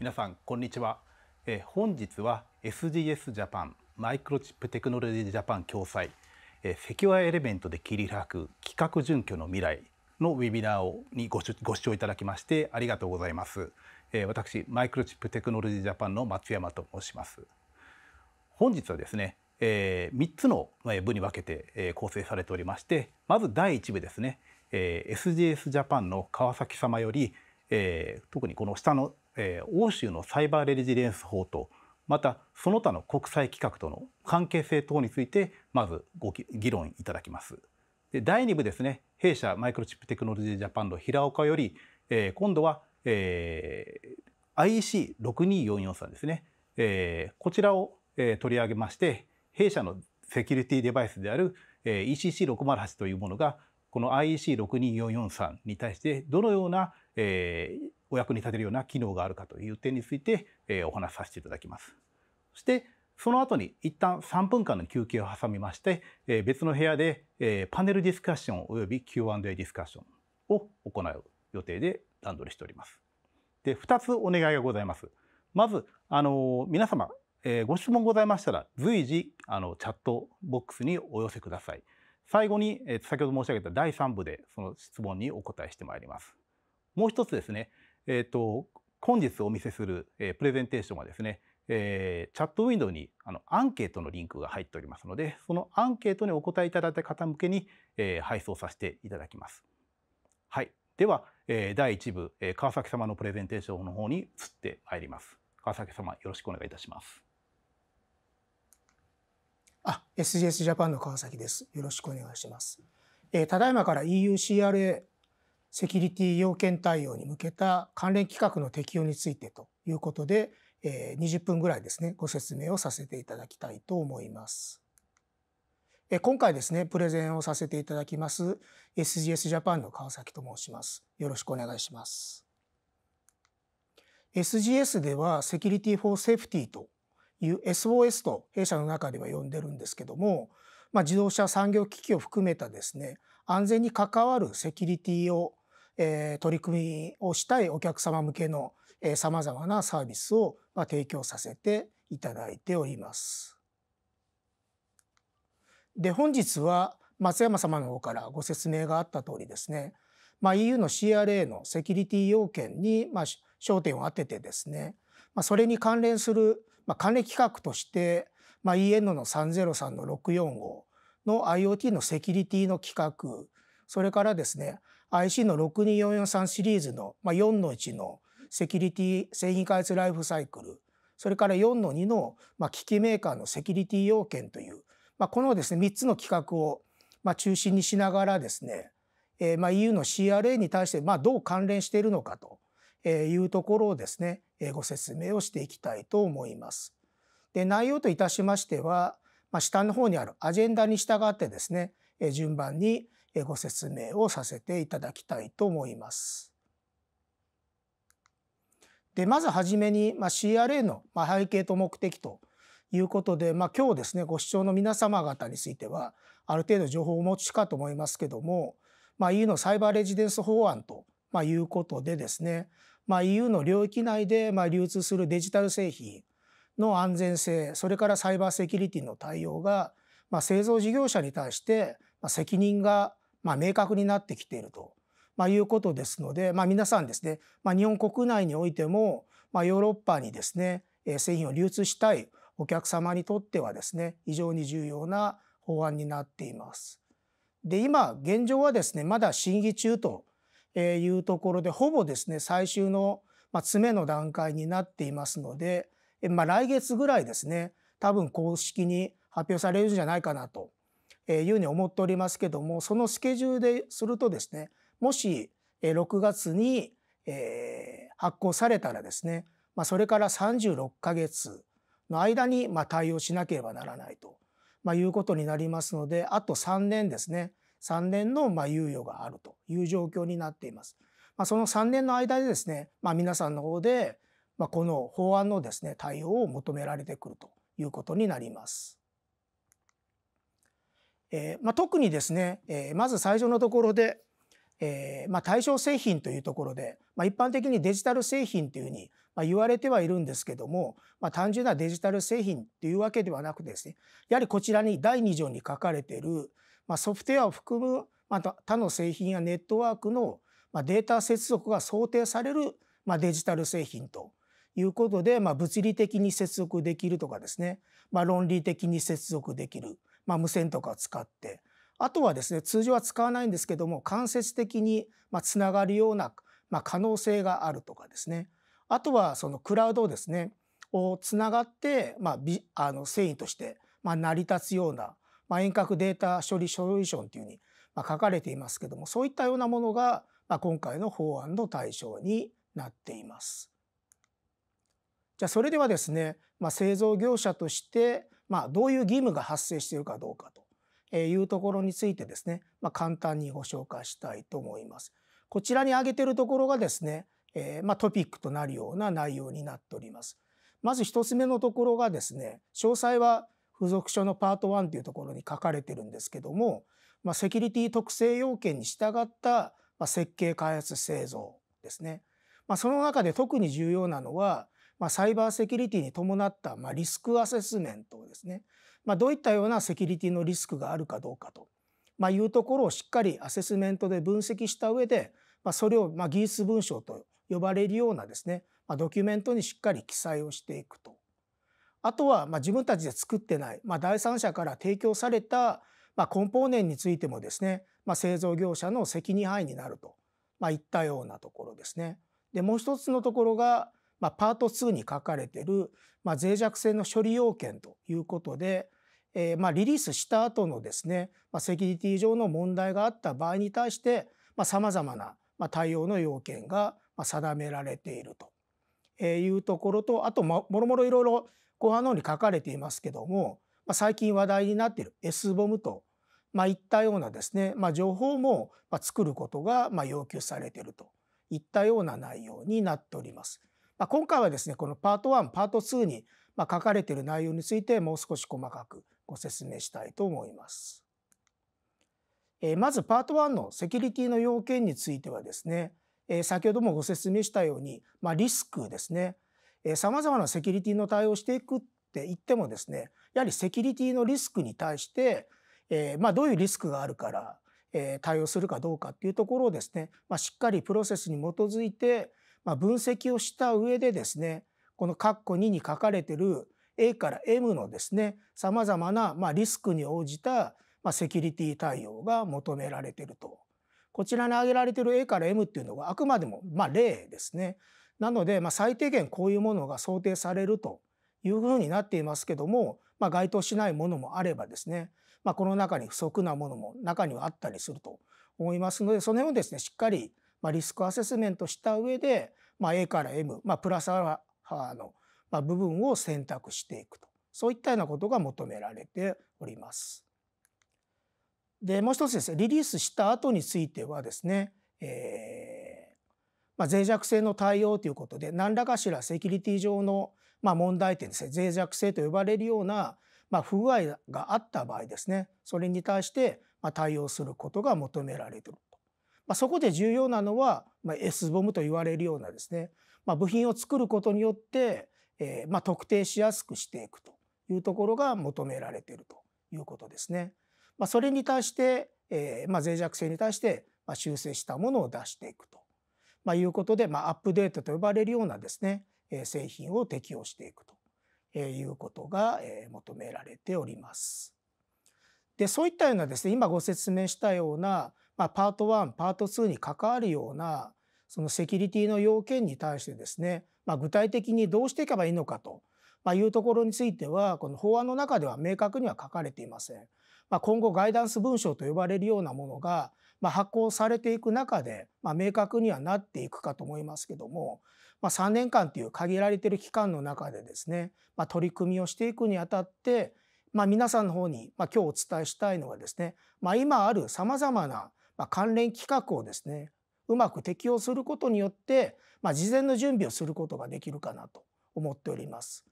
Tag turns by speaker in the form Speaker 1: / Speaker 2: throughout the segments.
Speaker 1: 皆さんこんにちは、えー、本日は SDS ジャパンマイクロチップテクノロジージャパン共催、えー、セキュアエレメントで切り開く企画準拠の未来のウェビナーをにごご視聴いただきましてありがとうございます、えー、私マイクロチップテクノロジージャパンの松山と申します本日はですねえー、3つの部に分けて、え構成されておりましてまず第1部ですね、えー、SGS ジャパンの川崎様より、えー、特にこの下のえ欧州のサイバーレジリエンス法とまたその他の国際規格との関係性等についてまずご議論いただきます。で第2部ですね弊社マイクロチップテクノロジージャパンの平岡より、えー、今度は、えー、i c 6 2 4 4 3ですね、えー、こちらを、えー、取り上げまして弊社のセキュリティデバイスである、えー、ECC608 というものがこの IEC62443 に対してどのような、えー、お役に立てるような機能があるかという点について、えお話しさせていただきます。そしてその後に一旦3分間の休憩を挟みまして、え別の部屋で、えパネルディスカッションおよび Q&A ディスカッションを行う予定で段取りしております。で2つお願いがございます。まずあの皆様、えご質問ございましたら随時あのチャットボックスにお寄せください。最後に、え先ほど申し上げた第3部でその質問にお答えしてまいります。もう一つですねえっ、ー、と、本日お見せする、えプレゼンテーションはですね、えー、チャットウィンドウにあのアンケートのリンクが入っておりますので、そのアンケートにお答えいただいた方向けに、えー、配送させていただきます。はい。では、えー、第1部、え川崎様のプレゼンテーションの方に移ってまいります。川崎様、よろしくお願いいたします。
Speaker 2: あ、SGS ジャパンの川崎です。よろしくお願いします。えただいまから EUCRA セキュリティ要件対応に向けた関連規格の適用についてということで、えー、20分ぐらいですねご説明をさせていただきたいと思います。え今回ですねプレゼンをさせていただきます SGS ジャパンの川崎と申します。よろしくお願いします。SGS ではセキュリティ・フォー・セーフティという SOS と弊社の中では呼んでるんですけども、まあ、自動車産業機器を含めたですね安全に関わるセキュリティをえー、取り組みをしたいお客様向けのさまざまなサービスを、まあ、提供させていただいております。で本日は松山様の方からご説明があった通りですね、まあ、EU の CRA のセキュリティ要件に、まあ、焦点を当ててですね、まあ、それに関連する、まあ、関連企画として、まあ、EN の303の645の IoT のセキュリティの企画それからですね IC の62443シリーズの、まあ、4の1のセキュリティ製品開発ライフサイクルそれから4の2の、まあ、機器メーカーのセキュリティ要件という、まあ、このですね3つの規格を、まあ、中心にしながらですね、えまあ、EU の CRA に対して、まあ、どう関連しているのかというところをですねご説明をしていきたいと思います。で内容といたしましては、まあ、下の方にあるアジェンダに従ってですね順番にご説明をさせていただきたいと思います。でまずはじめに、ま CRA の背景と目的ということで、まあ、今日ですねご視聴の皆様方についてはある程度情報をお持ちかと思いますけども、まあ、EU のサイバーレジデンス法案と、まいうことでですね、まあ、EU の領域内で、ま流通するデジタル製品の安全性それからサイバーセキュリティの対応が、ま製造事業者に対して、ま責任がま明確になってきていると、まいうことですので、ま皆さんですね、ま日本国内においても、まヨーロッパにですね製品を流通したいお客様にとってはですね非常に重要な法案になっています。で今現状はですねまだ審議中というところでほぼですね最終の詰めの段階になっていますので、まあ、来月ぐらいですね多分公式に発表されるんじゃないかなとえー、いうふうに思っておりますけどもそのスケジュールでするとですねもし、え6月に、えー、発行されたらですね、まそれから36ヶ月の間に、ま対応しなければならないと、まいうことになりますのであと3年ですね3年の、ま猶予があるという状況になっています。まその3年の間でですね、ま皆さんの方で、まこの法案のですね対応を求められてくるということになります。えーまあ、特にですね、えー、まず最初のところで、えーまあ、対象製品というところで、まあ、一般的にデジタル製品というふうに、まあ、言われてはいるんですけども、まあ、単純なデジタル製品というわけではなくてですねやはりこちらに第2条に書かれている、まあ、ソフトウェアを含む、まあ、他の製品やネットワークの、まあ、データ接続が想定される、まあ、デジタル製品ということで、まあ、物理的に接続できるとかですね、まあ、論理的に接続できる。まあ、無線とかを使ってあとはですね通常は使わないんですけども間接的にまあつながるようなまあ可能性があるとかですねあとはそのクラウドをですねをつながってまああの繊維としてまあ成り立つようなまあ遠隔データ処理ソリューションというふうにまあ書かれていますけどもそういったようなものがまあ今回の法案の対象になっています。じゃあそれではですね、まあ、製造業者としてまあ、どういう義務が発生しているかどうかというところについてですね、まあ、簡単にご紹介したいと思います。こちらに挙げているところがですね、えー、まあ、トピックとなるような内容になっております。まず1つ目のところがですね、詳細は付属書のパート1というところに書かれてるんですけども、まあ、セキュリティ特性要件に従った設計開発製造ですね。まあ、その中で特に重要なのは、まあ、サイバーセキュリティに伴った、まあ、リスクアセスメントをですね、まあ、どういったようなセキュリティのリスクがあるかどうかと、まあ、いうところをしっかりアセスメントで分析した上で、まあ、それをまあ技術文書と呼ばれるようなですね、まあ、ドキュメントにしっかり記載をしていくと。あとはまあ自分たちで作ってない、まあ、第三者から提供されたまあコンポーネントについてもですね、まあ、製造業者の責任範囲になると、まあ、いったようなところですね。でもう一つのところが、まあ、パート2に書かれてる、まあ、脆弱性の処理要件ということで、えー、まあリリースした後のですね、まあ、セキュリティ上の問題があった場合に対してさまざ、まな対応の要件が定められているというところとあともろもろいろいろ後半の方に書かれていますけども最近話題になっている S ボムとまあ、いったようなですね、まあ、情報も作ることが要求されているといったような内容になっております。まあ、今回はですねこのパート1パート2に書かれている内容についてもう少し細かくご説明したいと思います。えー、まずパート1のセキュリティの要件についてはですね、えー、先ほどもご説明したように、まあ、リスクですねさまざまなセキュリティの対応していくって言ってもですねやはりセキュリティのリスクに対して、えー、まあ、どういうリスクがあるから、え対応するかどうかっていうところをですね、まあ、しっかりプロセスに基づいて、まあ、分析をした上でですねこの括弧2に書かれてる A から M のですねさまざまなまリスクに応じたまセキュリティ対応が求められていると。こちらに挙げられている A から M っていうのはあくまでもまあ例ですね。なのでまあ最低限こういうものが想定されるというふうになっていますけども、まあ、該当しないものもあればですね、まあ、この中に不足なものも中にはあったりすると思いますのでその辺をですねしっかりまリスクアセスメントした上でまあ、A から M、まあ、プラスアルファの、まあ、部分を選択していくとそういったようなことが求められております。でもう一つですねリリースした後についてはですね、えーまあ、脆弱性の対応ということで何らかしらセキュリティ上の、まあ、問題点ですね脆弱性と呼ばれるような、まあ、不具合があった場合ですねそれに対して、まあ、対応することが求められているまあ、そこで重要なのは、まあ、S ボムと言われるようなですね、まあ、部品を作ることによって、えーまあ、特定しやすくしていくというところが求められているということですね。まあ、それに対して、えーまあ、脆弱性に対して、ま修正したものを出していくと、まあ、いうことで、まあ、アップデートと呼ばれるようなですね、えー、製品を適用していくと、えいうことが、え求められております。でそういったようなですね今ご説明したようなまあ、パート1パート2に関わるようなそのセキュリティの要件に対してですね、まあ、具体的にどうしていけばいいのかと、まあ、いうところについてはこの法案の中では明確には書かれていません。まあ、今後ガイダンス文書と呼ばれるようなものが、ま発行されていく中で、まあ、明確にはなっていくかと思いますけども、まあ、3年間という限られている期間の中でですね、まあ、取り組みをしていくにあたって、まあ、皆さんの方に、まあ、今日お伝えしたいのはですね、まあ、今ある様々なまあ、関連規格をですねうまく適用することによって、まあ、事前の準備をすることができるかなと思っております。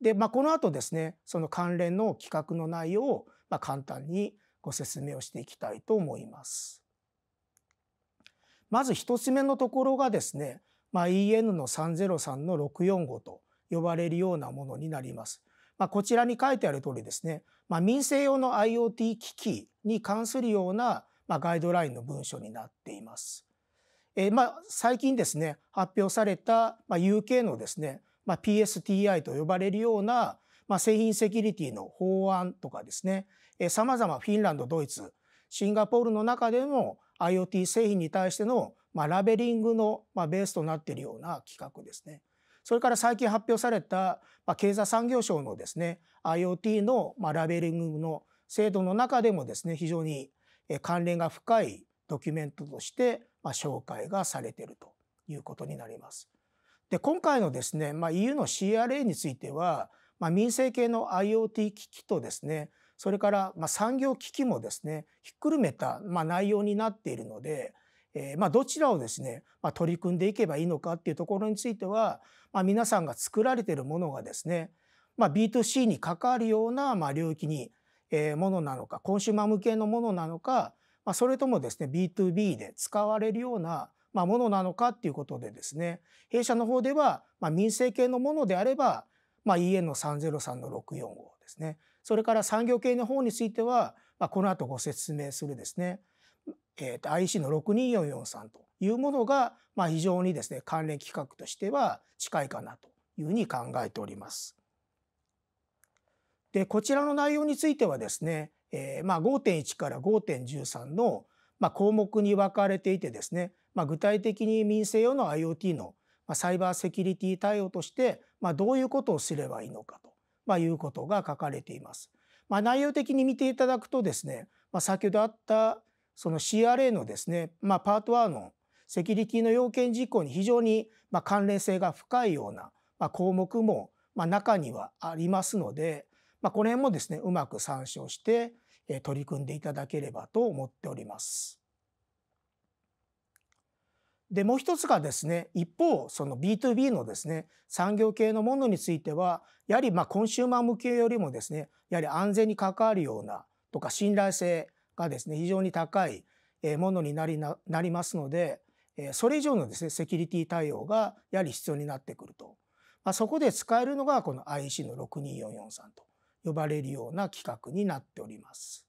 Speaker 2: で、まあ、この後ですねその関連の企画の内容を、まあ、簡単にご説明をしていきたいと思います。まず一つ目のところがですね、まあ、EN の303の645と呼ばれるようなものになります。まあ、こちらに書いてある通りですね、まあ、民生用の IoT 機器に関するようなまあ、ガイドラインの文書になっています。えー、まあ、最近ですね発表された、まあ、UK のですね、まあ、PSTI と呼ばれるような、まあ、製品セキュリティの法案とかですねさまざまフィンランドドイツシンガポールの中でも IoT 製品に対しての、まあ、ラベリングの、まあ、ベースとなっているような企画ですね。それから最近発表された、まあ、経済産業省のですね IoT の、まあ、ラベリングの制度の中でもですね非常に関連が深いドキュメントとして、まあ、紹介がされているということになります。で今回のですね、まあ、EU の CRA については、まあ、民生系の IoT 機器とですねそれからまあ産業機器もですねひっくるめたまあ内容になっているので、えー、まあどちらをですね、まあ、取り組んでいけばいいのかっていうところについては、まあ、皆さんが作られているものがですね、まあ、B2C に関わるようなまあ領域にものなのかコンシューマー向けのものなのか、まそれともですね B2B で使われるようなまものなのかっていうことでですね弊社の方では、ま民生系のものであれば、ま EN の303 645ですねそれから産業系の方については、まこの後ご説明するですね、えと IEC の62443というものが、ま非常にですね関連企画としては近いかなというふうに考えております。でこちらの内容についてはですね、えー、まあ5.1から5.13のまあ項目に分かれていてですね、まあ、具体的に民生用の IoT のサイバーセキュリティ対応として、まあ、どういうことをすればいいのかと、まあ、いうことが書かれています。まあ、内容的に見ていただくとですね、まあ、先ほどあったその CRA のですね、まあ、パート1のセキュリティの要件事項に非常にまあ関連性が深いようなまあ項目もまあ中にはありますので、まあ、この辺もですねうまく参照して取り組んでいただければと思っております。でもう一つがですね一方その B2B のですね産業系のものについてはやはりまあコンシューマー向けよりもですねやはり安全に関わるようなとか信頼性がですね非常に高いものになりなりますのでそれ以上のですねセキュリティ対応がやはり必要になってくると、まあ、そこで使えるのがこの IEC の62443と呼ばれるような企画になっております。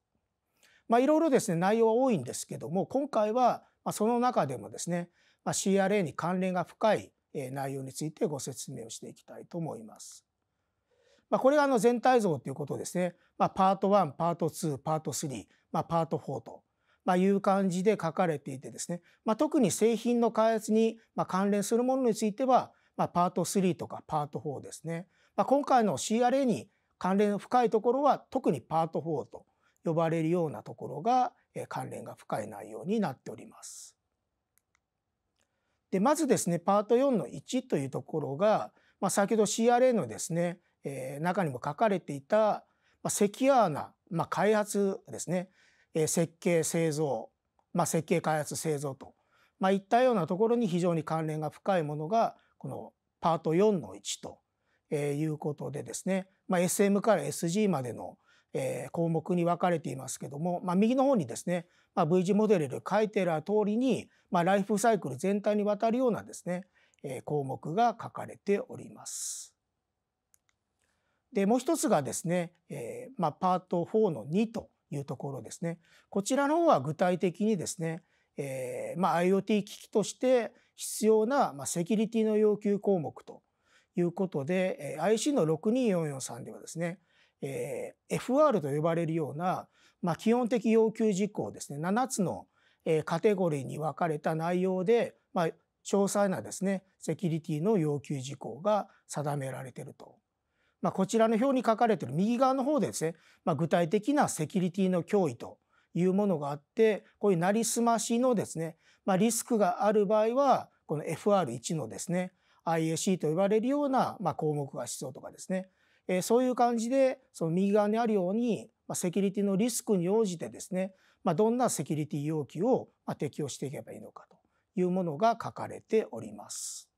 Speaker 2: まあ、いろいろですね内容は多いんですけども今回はその中でもですねま CRA に関連が深い内容についてご説明をしていきたいと思います。まあ、これがあの全体像ということですね、まあ、パート1パート2パート3、まあ、パート4と、まあ、いう感じで書かれていてですね、まあ、特に製品の開発に関連するものについては、まあ、パート3とかパート4ですね、まあ、今回の CRA に関連の深いところは特にパート4と呼ばれるようなところが関連が深い内容になっております。でまずですねパート4の1というところが、まあ、先ほど CRA のですね、えー、中にも書かれていた、まあ、セキュアな、まあ、開発ですね、えー、設計製造、まあ、設計開発製造と、まあ、いったようなところに非常に関連が深いものがこのパート4の1ということでですねまあ、SM から SG までの、えー、項目に分かれていますけども、まあ、右の方にですね、まあ、V 字モデルで書いてある通りに、まあ、ライフサイクル全体にわたるようなですね、えー、項目が書かれております。でもう一つがですね、えーまあ、パート4の2というところですねこちらの方は具体的にですね、えーまあ、IoT 機器として必要な、まあ、セキュリティの要求項目ということで、IC の62443ではですね、えー、FR と呼ばれるような、まあ、基本的要求事項ですね、7つの、えー、カテゴリーに分かれた内容で、まあ、詳細なですね、セキュリティの要求事項が定められていると。まあ、こちらの表に書かれている右側の方でですね、まあ、具体的なセキュリティの脅威というものがあって、こういうなりすましのですね、まあ、リスクがある場合は、この FR1 のですね、IAC と呼ばれるような、まあ、項目が必要とかですね、えー、そういう感じでその右側にあるように、まあ、セキュリティのリスクに応じてですね、まあ、どんなセキュリティ要求を、まあ、適用していけばいいのかというものが書かれております。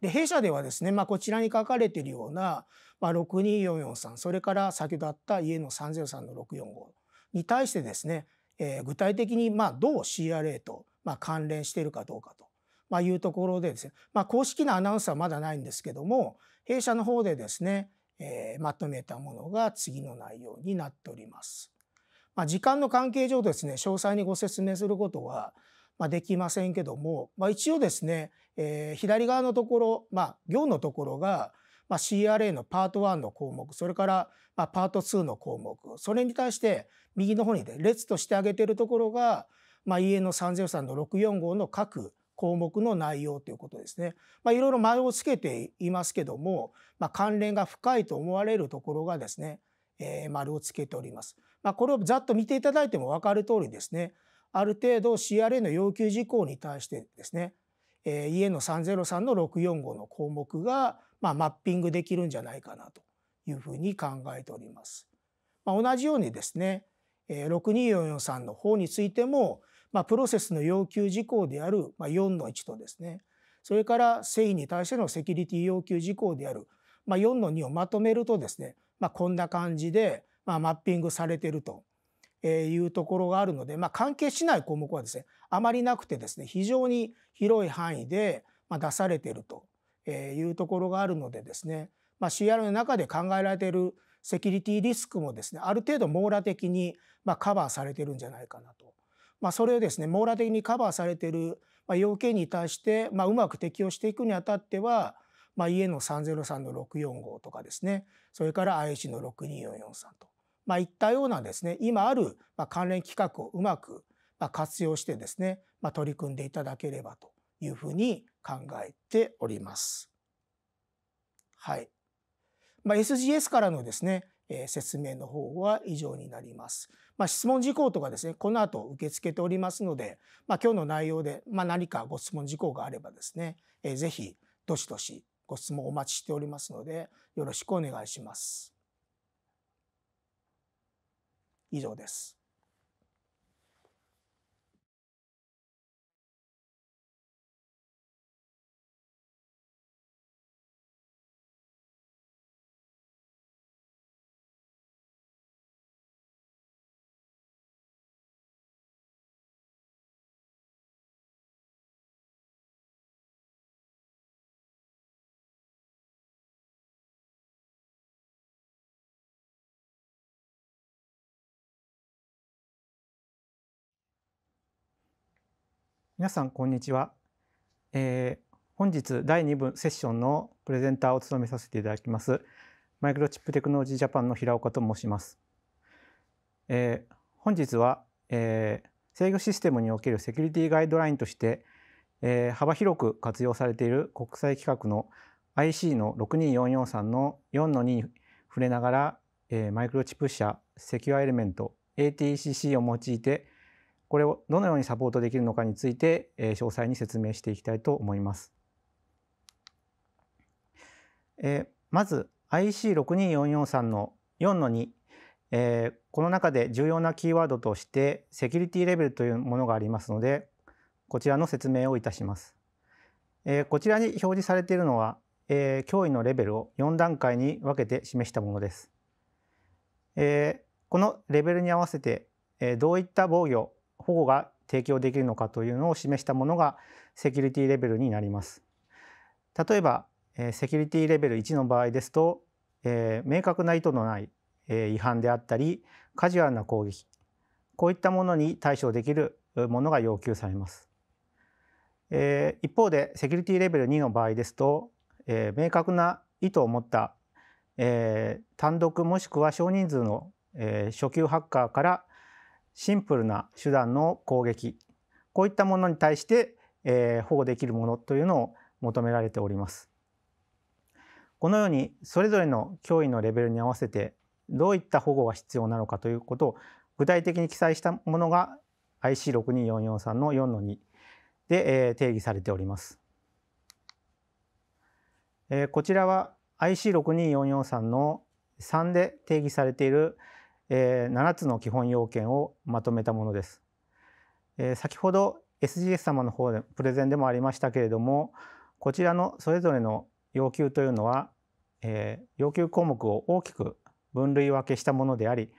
Speaker 2: で弊社ではですね、まあ、こちらに書かれているような、まあ、62443それから先ほどあった家の303の645に対してですね、えー、具体的にまあどう CRA とまあ関連しているかどうかとまあ、いうところでですね、まあ、公式なアナウンスはまだないんですけども弊社の方でですね、えー、まとめたものが次の内容になっております。まあ、時間の関係上ですね詳細にご説明することはまあできませんけども、まあ、一応ですね、えー、左側のところ、まあ、行のところが、まあ、CRA のパート1の項目それから、まあ、パート2の項目それに対して右の方にで列として挙げているところが、まあ、家の三0 3の645の各項目の内容ということですね。まあ、いろいろ前をつけていますけども、まあ、関連が深いと思われるところがですね、えー、丸をつけております。まあ、これをざっと見ていただいても分かる通りですね、ある程度 CRA の要求事項に対してですね、えー、家の303の645の項目が、まあ、マッピングできるんじゃないかなというふうに考えております。まあ、同じようにですね、えー、62443の方についても、まあ、プロセスの要求事項である、4の1とですねそれから誠意に対してのセキュリティ要求事項である、4の2をまとめるとですね、まあ、こんな感じで、マッピングされてるというところがあるので、まあ、関係しない項目はですねあまりなくてですね非常に広い範囲で出されているというところがあるのでですね、まあ、CR の中で考えられているセキュリティリスクもですねある程度網羅的にカバーされてるんじゃないかなとまあ、それをですね網羅的にカバーされている、まあ、要件に対して、まあ、うまく適用していくにあたっては、まあ、家の303の645とかですねそれから IH の62443と、まあ、いったようなですね今ある関連規格をうまく活用してですね、まあ、取り組んでいただければというふうに考えております。はいまあ、SGS からのですねえ説明の方は以上になります。まあ、質問事項とかですねこの後受け付けておりますので、まあ、今日の内容で、まあ、何かご質問事項があればですね、えー、ぜひどしどしご質問お待ちしておりますのでよろしくお願いします。以上です。
Speaker 3: 皆さんこんにちは、えー、本日第2部セッションのプレゼンターを務めさせていただきますマイクロチップテクノロジージャパンの平岡と申します、えー、本日は、えー、制御システムにおけるセキュリティガイドラインとして、えー、幅広く活用されている国際規格の IC の62443の4の2に触れながら、えー、マイクロチップ社セキュアエレメント ATCC を用いてこれをどのようにサポートできるのかについて詳細に説明していきたいと思います。えまず IC62443 の4の2、えこの中で重要なキーワードとしてセキュリティレベルというものがありますのでこちらの説明をいたします。えこちらに表示されているのは、え脅威のレベルを4段階に分けて示したものです。えこのレベルに合わせて、えどういった防御保護が提供できるのかというのを示したものがセキュリティレベルになります。例えばセキュリティレベル1の場合ですと、えー、明確な意図のない、えー、違反であったりカジュアルな攻撃こういったものに対処できるものが要求されます。えー、一方でセキュリティレベル2の場合ですと、え明確な意図を持った、え単独もしくは少人数の、え初級ハッカーからシンプルな手段の攻撃こういったものに対して、えー、保護できるものというのを求められております。このようにそれぞれの脅威のレベルに合わせてどういった保護が必要なのかということを具体的に記載したものが IC62443 の4の2で、えー、定義されております。えー、こちらは IC62443 の3で定義されているえ7つの基本要件をまとめたものです。え先ほど SGS 様の方でプレゼンでもありましたけれどもこちらのそれぞれの要求というのは、え要求項目を大きく分類分けしたものであり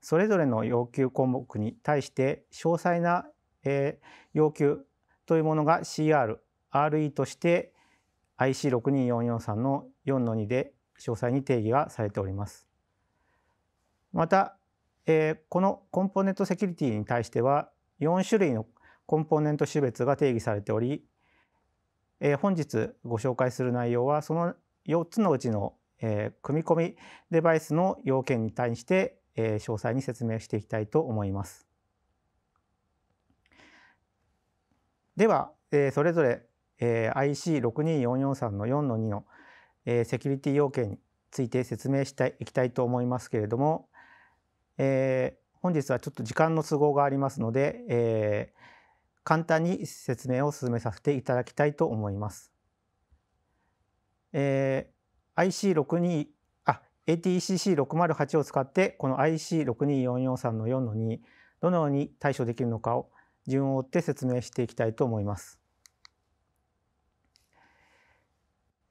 Speaker 3: それぞれの要求項目に対して詳細な、え要求というものが CRRE として IC62443 の4 2で詳細に定義がされております。また、えー、このコンポーネントセキュリティに対しては4種類のコンポーネント種別が定義されており、えー、本日ご紹介する内容はその4つのうちの、えー、組み込みデバイスの要件に対して、えー、詳細に説明していきたいと思います。では、えー、それぞれ、えー、IC62443 の4の2の、えー、セキュリティ要件について説明していきたいと思いますけれどもえー、本日はちょっと時間の都合がありますので、えー、簡単に説明を進めさせていただきたいと思います。えー、IC62 あ ATCC608 を使ってこの IC62443 の4の2どのように対処できるのかを順を追って説明していきたいと思います。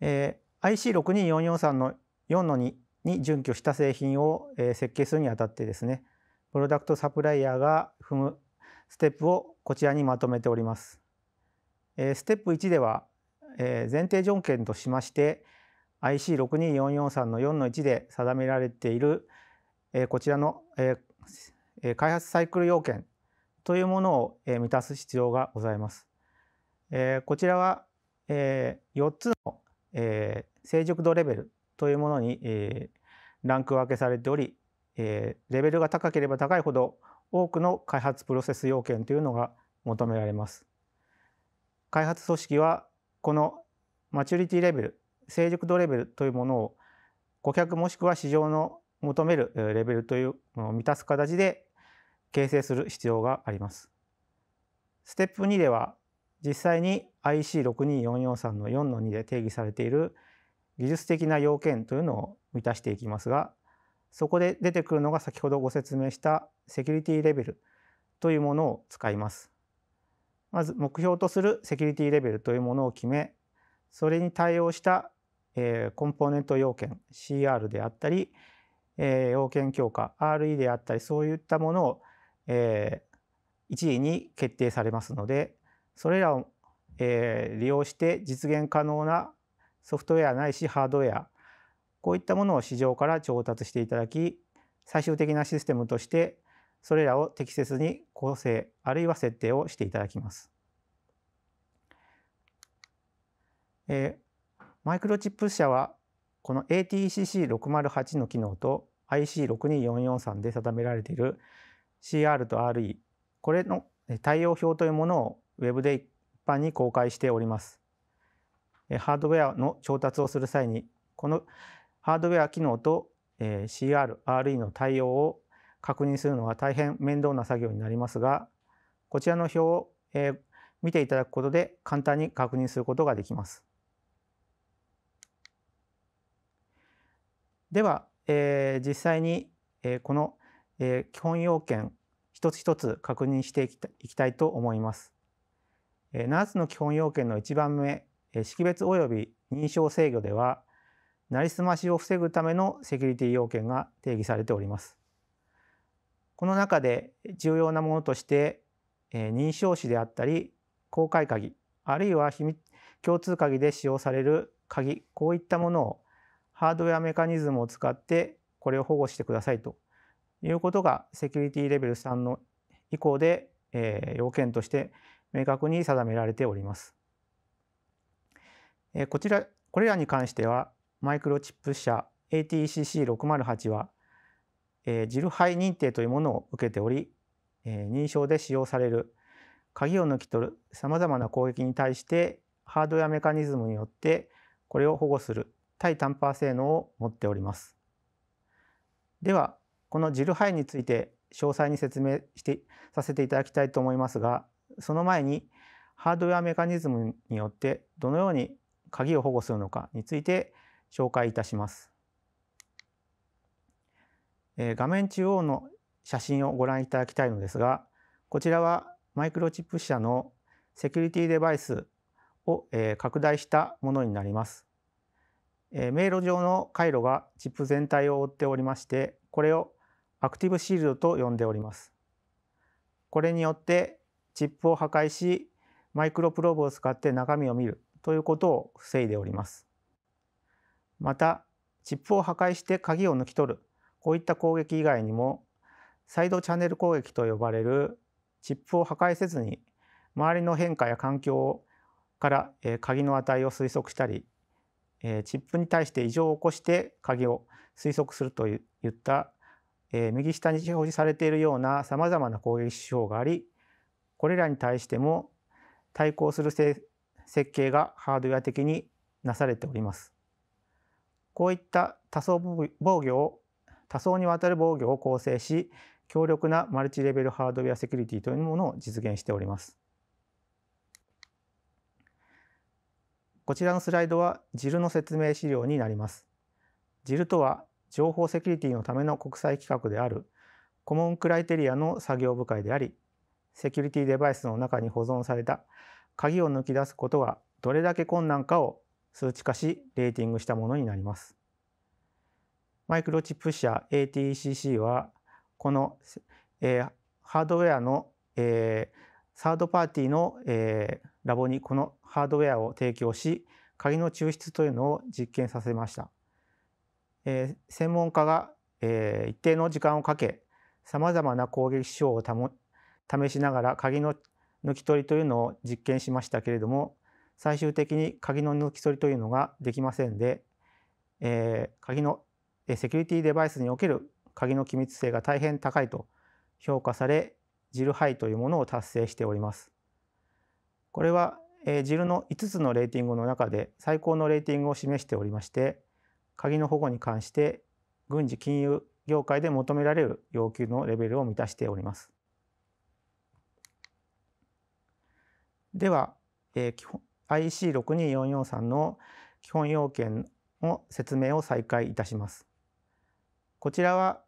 Speaker 3: えー、IC62443 の4の2に準拠した製品を設計するにあたってですねプロダクトサプライヤーが踏むステップをこちらにまとめております。ステップ1では前提条件としまして IC62443 の4の1で定められているこちらの開発サイクル要件というものを満たす必要がございます。こちらは4つの成熟度レベルというものに、えー、ランク分けされており、えー、レベルが高ければ高いほど多くの開発プロセス要件というのが求められます。開発組織はこのマチュリティレベル成熟度レベルというものを顧客もしくは市場の求めるレベルというものを満たす形で形成する必要があります。ステップ2では実際に IC62443 の4の2で定義されている技術的な要件というのを満たしていきますがそこで出てくるのが先ほどご説明したセキュリティレベルというものを使います。まず目標とするセキュリティレベルというものを決めそれに対応した、えコンポーネント要件 CR であったり、え要件強化 RE であったりそういったものを、え1位に決定されますのでそれらを、えー、利用して実現可能なソフトウェアないしハードウェアこういったものを市場から調達していただき最終的なシステムとしてそれらを適切に構成あるいは設定をしていただきます。えー、マイクロチップ社はこの a t c c 6 0 8の機能と IC62443 で定められている CR と RE これの対応表というものを Web で一般に公開しております。ハードウェアの調達をする際にこのハードウェア機能と CRRE の対応を確認するのは大変面倒な作業になりますがこちらの表を見ていただくことで簡単に確認することができます。では、え実際に、えこの、え基本要件一つ一つ確認していきたいと思います。えー、7つの基本要件の一番目識別及び認証制御ではなりすましを防ぐためのセキュリティ要件が定義されております。この中で重要なものとして認証紙であったり公開鍵あるいは秘密共通鍵で使用される鍵こういったものをハードウェアメカニズムを使ってこれを保護してくださいということがセキュリティレベル3の以降で、え要件として明確に定められております。えこちらこれらに関してはマイクロチップ社 ATCC608 は、えジルハイ認定というものを受けており、え認証で使用される鍵を抜き取るさまざまな攻撃に対してハードウェアメカニズムによってこれを保護する対タンパー性能を持っております。ではこのジルハイについて詳細に説明してさせていただきたいと思いますがその前にハードウェアメカニズムによってどのように鍵を保護するのかについて紹介いたします。え画面中央の写真をご覧いただきたいのですがこちらはマイクロチップ社のセキュリティデバイスを、え拡大したものになります。え迷路上の回路がチップ全体を覆っておりましてこれをアクティブシールドと呼んでおります。これによってチップを破壊しマイクロプローブを使って中身を見るということを防いでおります。また、チップを破壊して鍵を抜き取る、こういった攻撃以外にも、サイドチャンネル攻撃と呼ばれるチップを破壊せずに、周りの変化や環境から鍵の値を推測したり、チップに対して異常を起こして鍵を推測するといった右下に表示されているようなさまざまな攻撃手法がありこれらに対しても対抗する性設計がハードウェア的になされております。こういった多層防御を多層にわたる防御を構成し強力なマルチレベルハードウェアセキュリティというものを実現しております。こちらのスライドは JIL の説明資料になります。JIL とは情報セキュリティのための国際規格であるコモンクライテリアの作業部会でありセキュリティデバイスの中に保存された鍵を抜き出すことがどれだけ困難かを数値化しレーティングしたものになります。マイクロチップ社 a t c c はこの、えー、ハードウェアの、えー、サードパーティーの、えー、ラボにこのハードウェアを提供し鍵の抽出というのを実験させました。えー、専門家が、えー、一定の時間をかけさまざまな攻撃手法を試しながら鍵の抜き取りというのを実験しましたけれども最終的に鍵の抜き取りというのができませんで、えー、鍵のセキュリティデバイスにおける鍵の機密性が大変高いと評価されジルハイというものを達成しております。これは JIL の5つのレーティングの中で最高のレーティングを示しておりまして鍵の保護に関して軍事金融業界で求められる要求のレベルを満たしております。では、えー、IC62443 の基本要件の説明を再開いたします。こちらは、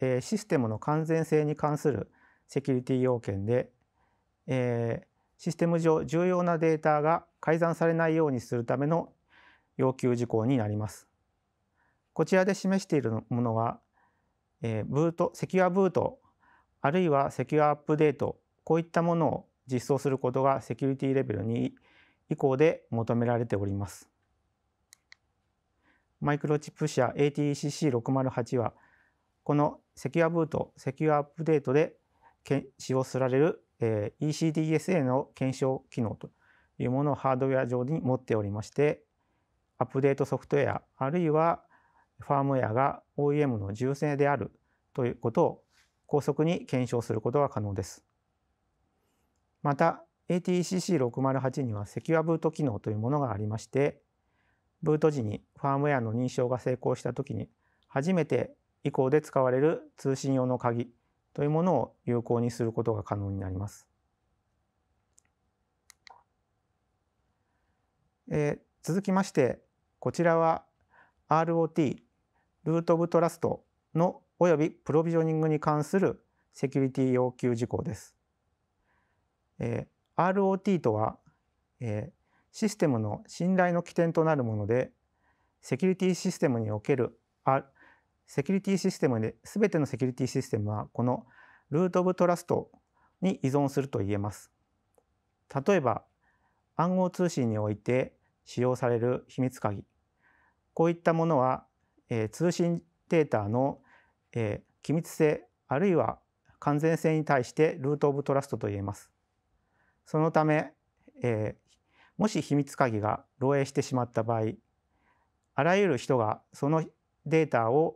Speaker 3: えー、システムの完全性に関するセキュリティ要件で、えー、システム上重要なデータが改ざんされないようにするための要求事項になります。こちらで示しているものは、えー、ブート、セキュアブート、あるいはセキュアアップデート、こういったものを実装することがセキュリティレベル2以降で求められております。マイクロチップ社 ATECC608 はこのセキュアブート、セキュアアップデートで使用される ECDSA の検証機能というものをハードウェア上に持っておりましてアップデートソフトウェアあるいはファームウェアが OEM の重性であるということを高速に検証することが可能です。また ATCC608 にはセキュアブート機能というものがありましてブート時にファームウェアの認証が成功した時に初めて以降で使われる通信用の鍵というものを有効にすることが可能になります。えー、続きましてこちらは ROT ルート・オブ・トラストのおよびプロビジョニングに関するセキュリティ要求事項です。えー、ROT とは、えー、システムの信頼の起点となるものでセキュリティシステムにおける、あセキュリティシステムで全てのセキュリティシステムはこのルート・オブ・トラストに依存すると言えます。例えば暗号通信において使用される秘密鍵こういったものは、えー、通信データの、えー、機密性あるいは完全性に対してルート・オブ・トラストと言えます。そのため、えー、もし秘密鍵が漏洩してしまった場合あらゆる人がそのデータを、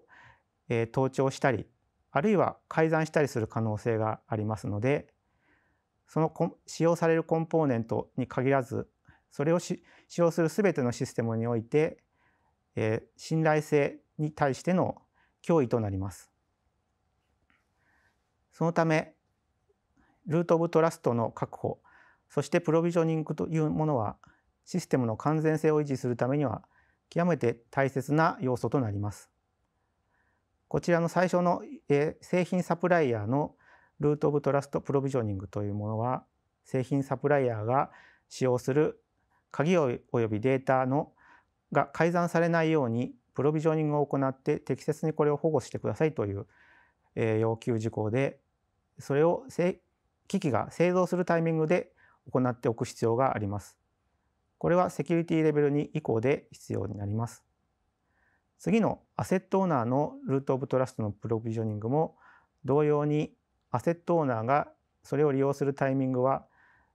Speaker 3: えー、盗聴したりあるいは改ざんしたりする可能性がありますのでその使用されるコンポーネントに限らずそれを使用する全てのシステムにおいて、えー、信頼性に対しての脅威となります。そのためルート・オブ・トラストの確保そしてプロビジョニングというものはシステムの完全性を維持するためには極めて大切な要素となります。こちらの最初の、え製品サプライヤーのルート・オブ・トラスト・プロビジョニングというものは製品サプライヤーが使用する鍵およびデータのが改ざんされないようにプロビジョニングを行って適切にこれを保護してくださいという、え要求事項でそれを機器が製造するタイミングで行っておく必要があります。これはセキュリティレベル2以降で必要になります。次のアセットオーナーのルートオブトラストのプロビジョニングも同様にアセットオーナーがそれを利用するタイミングは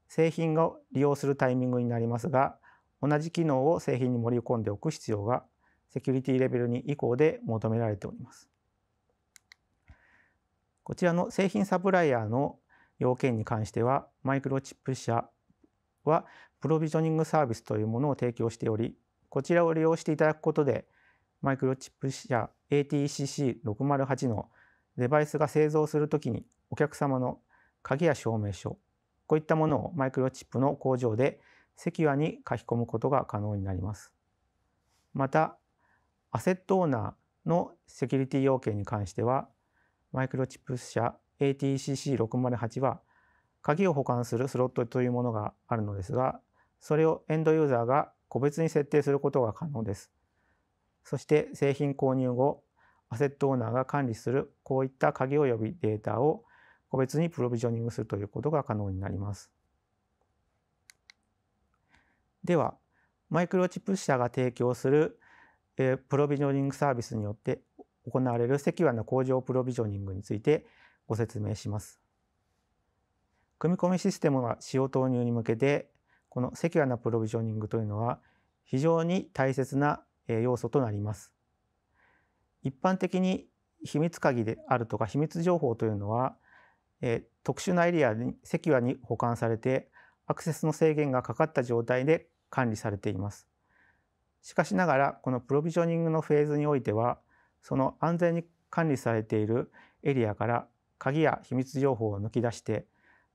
Speaker 3: 製品を利用するタイミングになりますが同じ機能を製品に盛り込んでおく必要がセキュリティレベル2以降で求められております。こちらの製品サプライヤーの要件に関しては、マイクロチップ社はプロビジョニングサービスというものを提供しており、こちらを利用していただくことで、マイクロチップ社 ATCC608 のデバイスが製造するときにお客様の鍵や証明書、こういったものをマイクロチップの工場でセキュアに書き込むことが可能になります。また、アセットオーナーのセキュリティ要件に関しては、マイクロチップ社 ATCC608 は鍵を保管するスロットというものがあるのですが、それをエンドユーザーが個別に設定することが可能です。そして製品購入後、アセットオーナーが管理するこういった鍵及びデータを個別にプロビジョニングするということが可能になります。では、マイクロチップ社が提供する、えプロビジョニングサービスによって行われるセキュアな工場プロビジョニングについてご説明します。組み込みシステムは使用投入に向けてこのセキュアなプロビジョニングというのは非常に大切な要素となります。一般的に秘密鍵であるとか秘密情報というのは特殊なエリアにセキュアに保管されてアクセスの制限がかかった状態で管理されています。しかしながらこのプロビジョニングのフェーズにおいてはその安全に管理されているエリアから鍵や秘密情報を抜き出して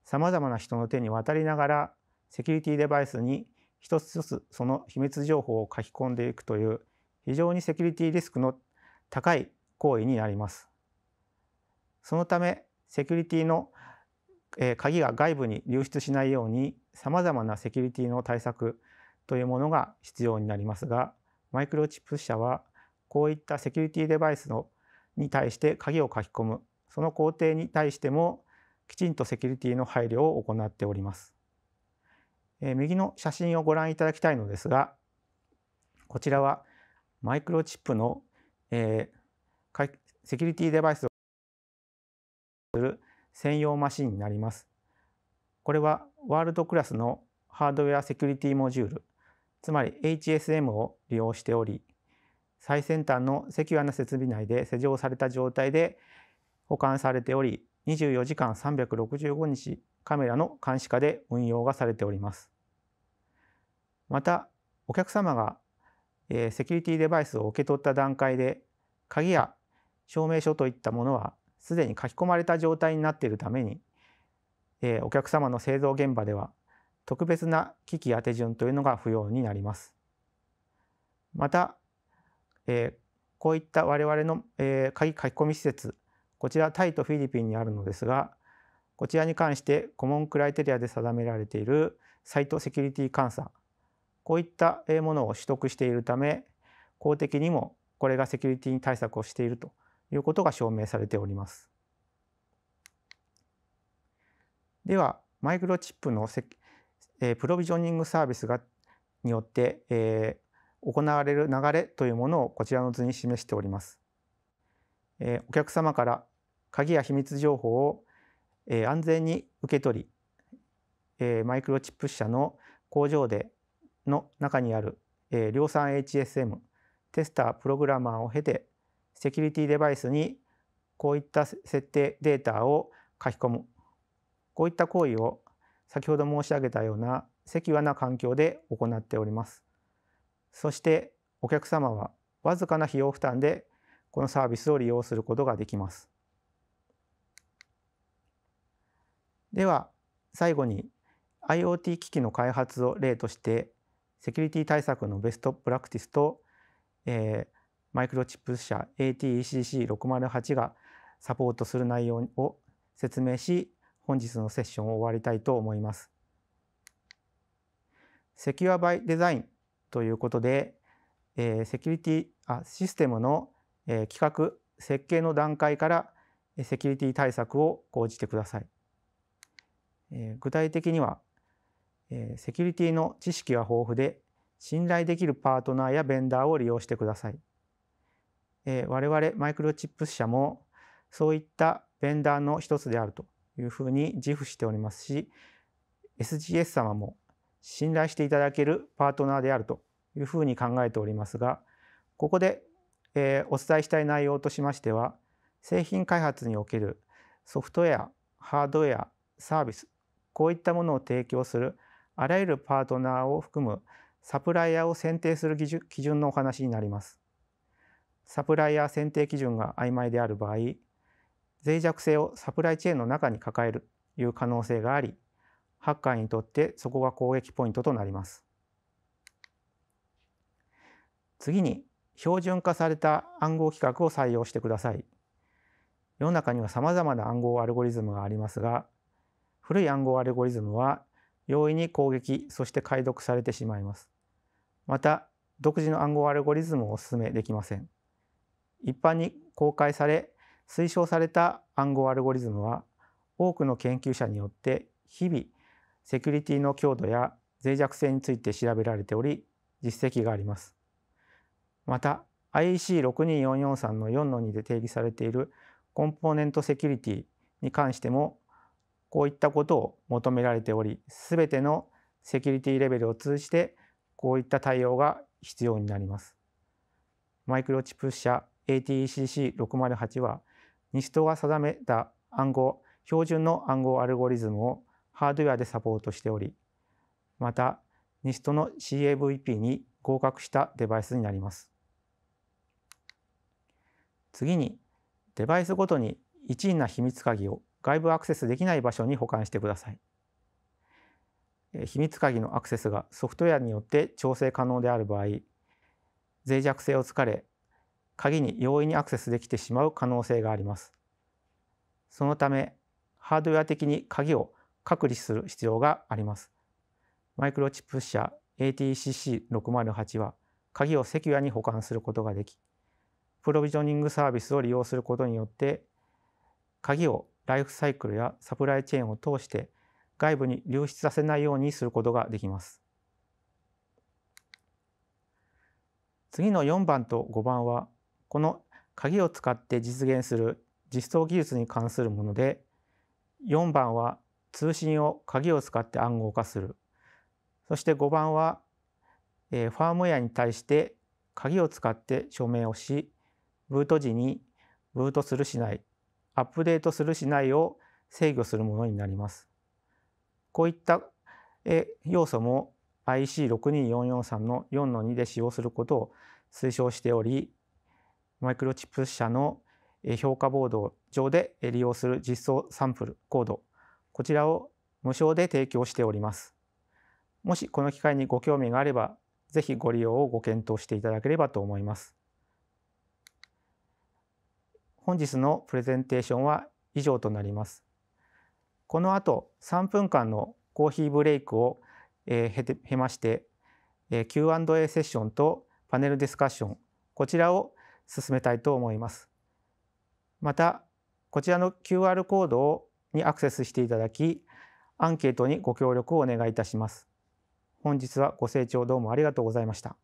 Speaker 3: さまざまな人の手に渡りながらセキュリティデバイスに一つずつその秘密情報を書き込んでいくという非常にセキュリティリスクの高い行為になります。そのためセキュリティの鍵が外部に流出しないようにさまざまなセキュリティの対策というものが必要になりますがマイクロチップ社はこういったセキュリティデバイスのに対して鍵を書き込むその工程に対してもきちんとセキュリティの配慮を行っております。え右の写真をご覧いただきたいのですがこちらはマイクロチップの、えー、セキュリティデバイスをする専用マシンになります。これはワールドクラスのハードウェアセキュリティモジュールつまり HSM を利用しており最先端のセキュアな設備内で施錠された状態で保管されており、24時間365日カメラの監視下で運用がされております。また、お客様がセキュリティデバイスを受け取った段階で、鍵や証明書といったものはすでに書き込まれた状態になっているために、お客様の製造現場では特別な機器当て順というのが不要になります。また、こういった我々の鍵書き込み施設こちらタイとフィリピンにあるのですがこちらに関してコモンクライテリアで定められているサイトセキュリティ監査こういったものを取得しているため公的にもこれがセキュリティ対策をしているということが証明されております。ではマイクロチップのえプロビジョニングサービスがによって、え行われる流れというものをこちらの図に示しております。えお客様から鍵や秘密情報を、え安全に受け取り、えマイクロチップ社の工場での中にある、え量産 HSM テスタープログラマーを経てセキュリティデバイスにこういった設定データを書き込むこういった行為を先ほど申し上げたようなセキュアな環境で行っております。そしてお客様はわずかな費用負担でこのサービスを利用することができます。では最後に IoT 機器の開発を例としてセキュリティ対策のベストプラクティスと、えー、マイクロチップ社 ATECC608 がサポートする内容を説明し本日のセッションを終わりたいと思います。セキュアバイデザインということで、えー、セキュリティあシステムの企画設計の段階からセキュリティ対策を講じてください。具体的にはセキュリティの知識が豊富で信頼できるパートナーやベンダーを利用してください。我々マイクロチップス社もそういったベンダーの一つであるというふうに自負しておりますし SGS 様も信頼していただけるパートナーであるというふうに考えておりますがここでえー、お伝えしたい内容としましては製品開発におけるソフトウェアハードウェアサービスこういったものを提供するあらゆるパートナーを含むサプライヤーを選定する基準のお話になります。サプライヤー選定基準が曖昧である場合脆弱性をサプライチェーンの中に抱えるという可能性がありハッカーにとってそこが攻撃ポイントとなります。次に標準化された暗号規格を採用してください。世の中には様々な暗号アルゴリズムがありますが、古い暗号アルゴリズムは容易に攻撃、そして解読されてしまいます。また、独自の暗号アルゴリズムをお勧めできません。一般に公開され、推奨された暗号アルゴリズムは、多くの研究者によって日々、セキュリティの強度や脆弱性について調べられており、実績があります。また IEC62443 の4の2で定義されているコンポーネントセキュリティに関してもこういったことを求められており全てのセキュリティレベルを通じてこういった対応が必要になります。マイクロチップ社 ATECC608 は NIST が定めた暗号標準の暗号アルゴリズムをハードウェアでサポートしておりまた NIST の CAVP に合格したデバイスになります。次にデバイスごとに一員な秘密鍵を外部アクセスできない場所に保管してください。秘密鍵のアクセスがソフトウェアによって調整可能である場合脆弱性をつかれ鍵に容易にアクセスできてしまう可能性がありますそのためハードウェア的に鍵を隔離する必要がありますマイクロチップ社 ATCC608 は鍵をセキュアに保管することができプロビジョニングサービスを利用することによって鍵をライフサイクルやサプライチェーンを通して外部に流出させないようにすることができます。次の4番と5番はこの鍵を使って実現する実装技術に関するもので4番は通信を鍵を使って暗号化するそして5番は、えファームウェアに対して鍵を使って署名をしブート時にブートするしないアップデートするしないを制御するものになります。こういった要素も i c 6 2 4 4 3の4の2で使用することを推奨しておりマイクロチップ社の評価ボード上で利用する実装サンプルコードこちらを無償で提供しております。もしこの機会にご興味があれば是非ご利用をご検討していただければと思います。本日のプレゼンテーションは以上となります。この後3分間のコーヒーブレイクを、えて経まして、え Q&A セッションとパネルディスカッションこちらを進めたいと思います。またこちらの QR コードをにアクセスしていただきアンケートにご協力をお願いいたします。本日はご清聴どうもありがとうございました。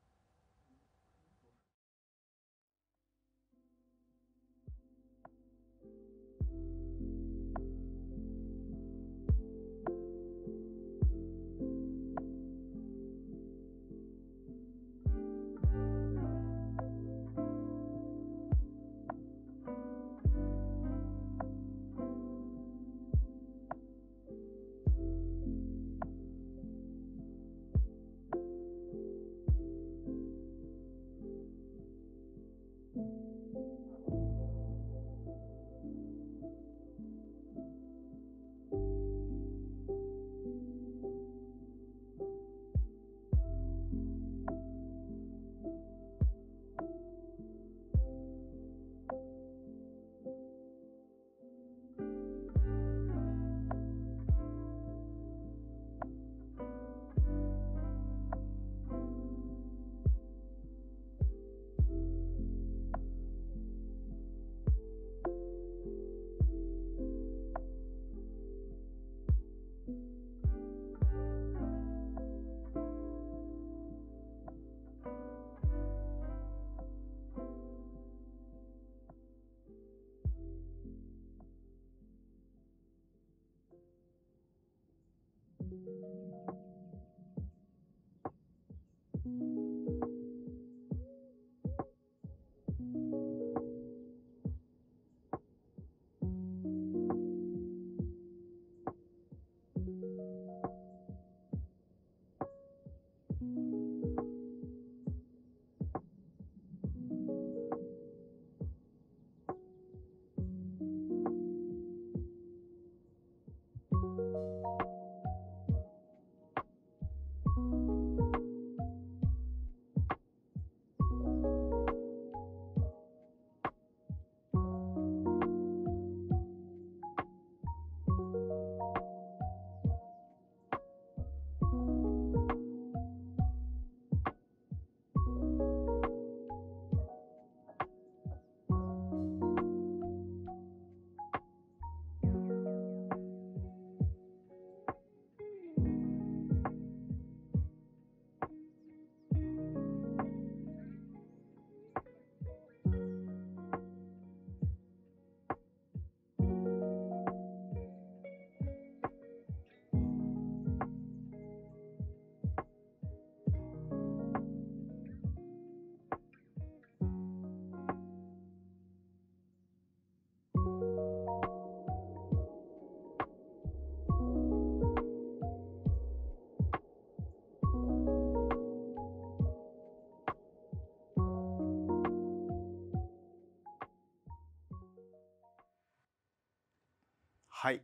Speaker 1: はい、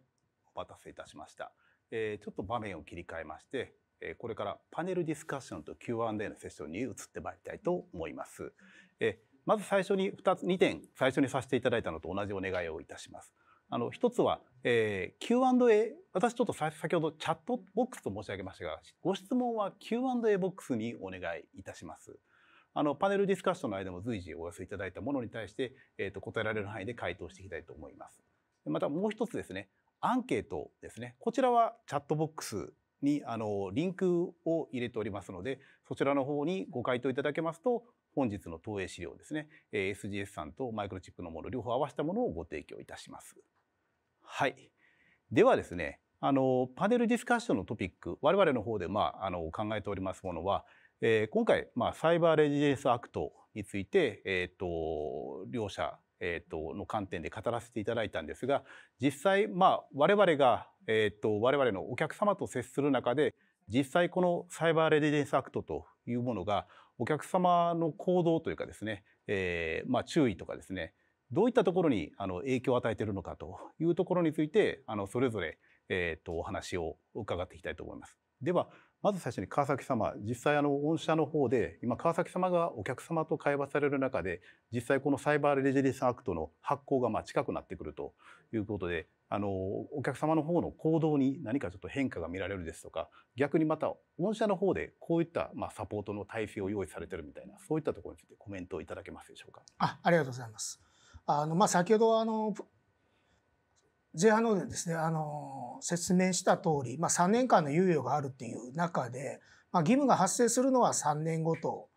Speaker 1: お待たせいたしました。えー、ちょっと場面を切り替えまして、えー、これからパネルディスカッションと Q&A のセッションに移ってまいりたいと思います。えー、まず最初に 2, つ2点最初にさせていただいたのと同じお願いをいたします。あの一つは、えー、Q&A 私ちょっと先ほどチャットボックスと申し上げましたがご質問は Q&A ボックスにお願いいたします。あのパネルディスカッションの間も随時お寄せいただいたものに対して、えーと答えられる範囲で回答していきたいと思います。またもう一つですね、アンケートですね。こちらはチャットボックスにあのリンクを入れておりますので、そちらの方にご回答いただけますと、本日の投影資料ですね、SGS さんとマイクロチップのもの両方合わせたものをご提供いたします。はい。ではですね、あのパネルディスカッションのトピック、我々の方で、まあ、あの考えておりますものは、えー、今回、まあ、サイバーレジデンスアクトについて、えーと、と両者えーと、の観点で語らせていただいたんですが実際、まあ、我々が、えーと、我々のお客様と接する中で実際このサイバーレディデンスアクトというものがお客様の行動というかですね、えーまあ、注意とかですねどういったところにあの影響を与えているのかというところについてあのそれぞれ、えーとお話を伺っていきたいと思います。ではまず最初に川崎様実際あの御社の方で今川崎様がお客様と会話される中で実際このサイバーレジリンスアクトの発行がま近くなってくるということであのお客様の方の行動に何かちょっと変化が見られるですとか逆にまた御社の方でこういったまサポートの体制を用意されてるみたいなそういったところについてコメントをいただけますでしょうか。
Speaker 2: あありがとうございますあのまあ、先ほどあの前半のでですね、あの、説明した通り、まあ、3年間の猶予があるっていう中で、まあ、義務が発生するのは3年ごと、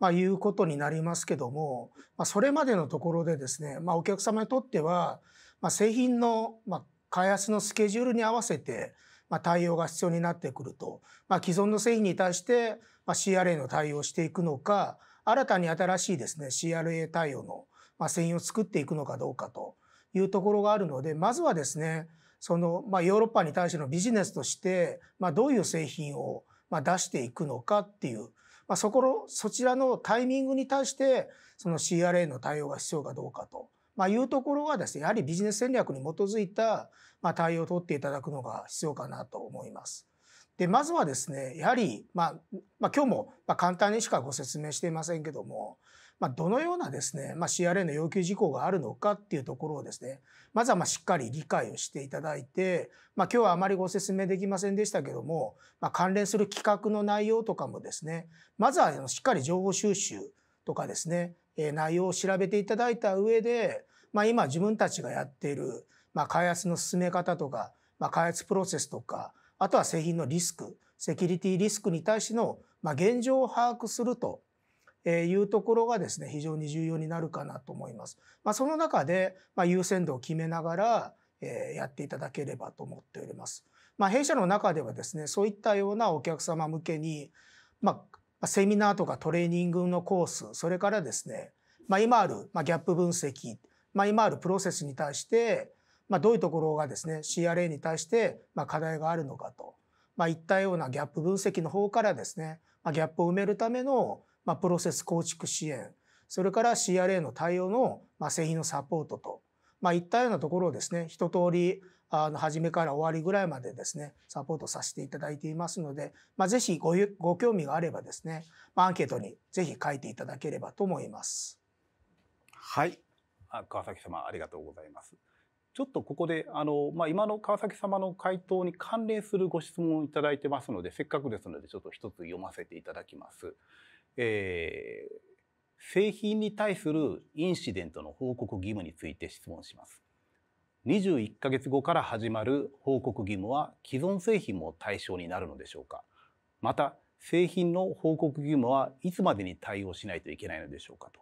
Speaker 2: まあ、いうことになりますけども、まあ、それまでのところでですね、まあ、お客様にとっては、まあ、製品の、まあ、開発のスケジュールに合わせて、まあ、対応が必要になってくると、まあ、既存の製品に対して、まあ、CRA の対応をしていくのか、新たに新しいですね、CRA 対応の、まあ、繊を作っていくのかどうかと、いうところがあるので、まずはですね、その、まあ、ヨーロッパに対してのビジネスとして、まあ、どういう製品を、まあ、出していくのかっていう、まあ、そこの、そちらのタイミングに対して、その CRA の対応が必要かどうかと、まあ、いうところはですね、やはりビジネス戦略に基づいた、まあ、対応を取っていただくのが必要かなと思います。で、まずはですね、やはり、まあ、まあ、今日も簡単にしかご説明していませんけども、まあ、どのようなですね、まあ、CRA の要求事項があるのかっていうところをですね、まずはまあしっかり理解をしていただいて、まあ、今日はあまりご説明できませんでしたけども、まあ、関連する企画の内容とかもですね、まずはしっかり情報収集とかですね、内容を調べていただいた上で、まあ、今自分たちがやっている、まあ、開発の進め方とか、まあ、開発プロセスとか、あとは製品のリスク、セキュリティリスクに対しての、まあ、現状を把握するとえー、いうところがですね非常に重要になるかなと思います。まあ、その中で、まあ、優先度を決めながら、えー、やっていただければと思っております。まあ、弊社の中ではですねそういったようなお客様向けに、まあ、セミナーとかトレーニングのコースそれからですね、まあ、今ある、まあ、ギャップ分析、まあ、今あるプロセスに対して、まあ、どういうところがですね CRA に対して、まあ、課題があるのかと、まあ、いったようなギャップ分析の方からですね、まあ、ギャップを埋めるためのまあ、プロセス構築支援、それから CRA の対応の、まあ、製品のサポートと、まあ、いったようなところをですね、一通り、あの、初めから終わりぐらいまでですね、サポートさせていただいていますので、まあ、ぜひご、ご興味があればですね、
Speaker 1: まあ、アンケートにぜひ書いていただければと思います。はい。川崎様、ありがとうございます。ちょっとここで、あの、まあ、今の川崎様の回答に関連するご質問をいただいてますので、せっかくですので、ちょっと一つ読ませていただきます。えー、製品に対するインシデントの報告義務について質問します。21ヶ月後から始まる報告義務は既存製品も対象になるのでしょうかまた製品の報告義務はいつまでに対応しないといけないのでしょうかと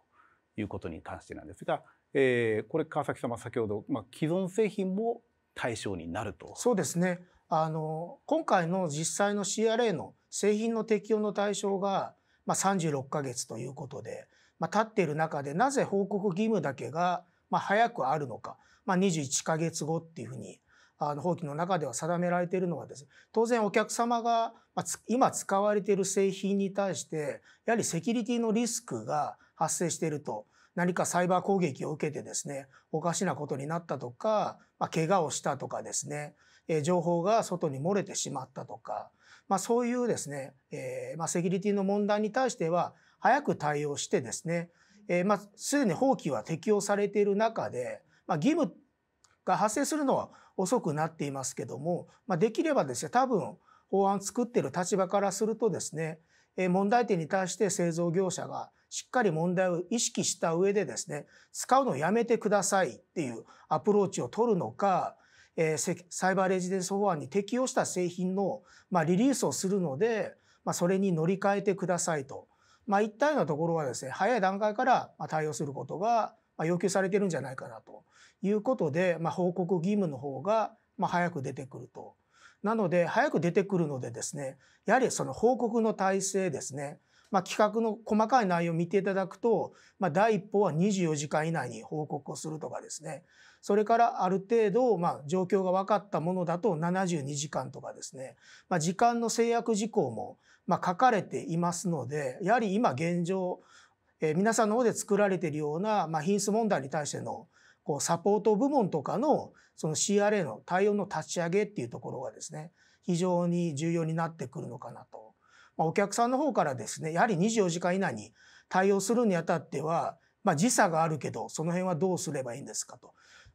Speaker 1: いうことに関してなんですが、えー、これ川崎様先ほど、まあ、既存製品も対象になるとそうですね
Speaker 2: あの今回の実際の CRA の製品の適用の対象がまあ、36ヶ月ということで、まあ、経っている中でなぜ報告義務だけが、まあ、早くあるのか、まあ、21ヶ月後っていうふうにあの法規の中では定められているのはです、ね、当然お客様が、まあ、今使われている製品に対してやはりセキュリティのリスクが発生していると何かサイバー攻撃を受けてですねおかしなことになったとか、まあ、怪我をしたとかですね、え情報が外に漏れてしまったとか、まあ、そういうですね、えー、まあ、セキュリティの問題に対しては、早く対応してですね、えー、まあ、すでに放棄は適用されている中で、まあ、義務が発生するのは遅くなっていますけども、まあ、できればですね、多分、法案作っている立場からするとですね、えー、問題点に対して製造業者がしっかり問題を意識した上でですね、使うのをやめてくださいっていうアプローチを取るのか、えー、サイバーレジデンス法案に適用した製品の、まあ、リリースをするので、まあ、それに乗り換えてくださいと、まあ、いったようなところはですね早い段階から対応することが要求されてるんじゃないかなということで、まあ、報告義務の方が早く出てくると。なので早く出てくるのでですねやはりその報告の体制ですねまあ、企画の細かい内容を見ていただくと、まあ、第一報は24時間以内に報告をするとかですね、それからある程度、まあ、状況が分かったものだと72時間とかですね、まあ、時間の制約事項も、まあ、書かれていますので、やはり今現状、えー、皆さんの方で作られているような、まあ、品質問題に対してのこうサポート部門とかのその CRA の対応の立ち上げっていうところがですね、非常に重要になってくるのかなと。まあ、お客さんの方からですね、やはり24時間以内に対応するにあたっては、まあ、時差があるけど、その辺はどうすればいいんですかと。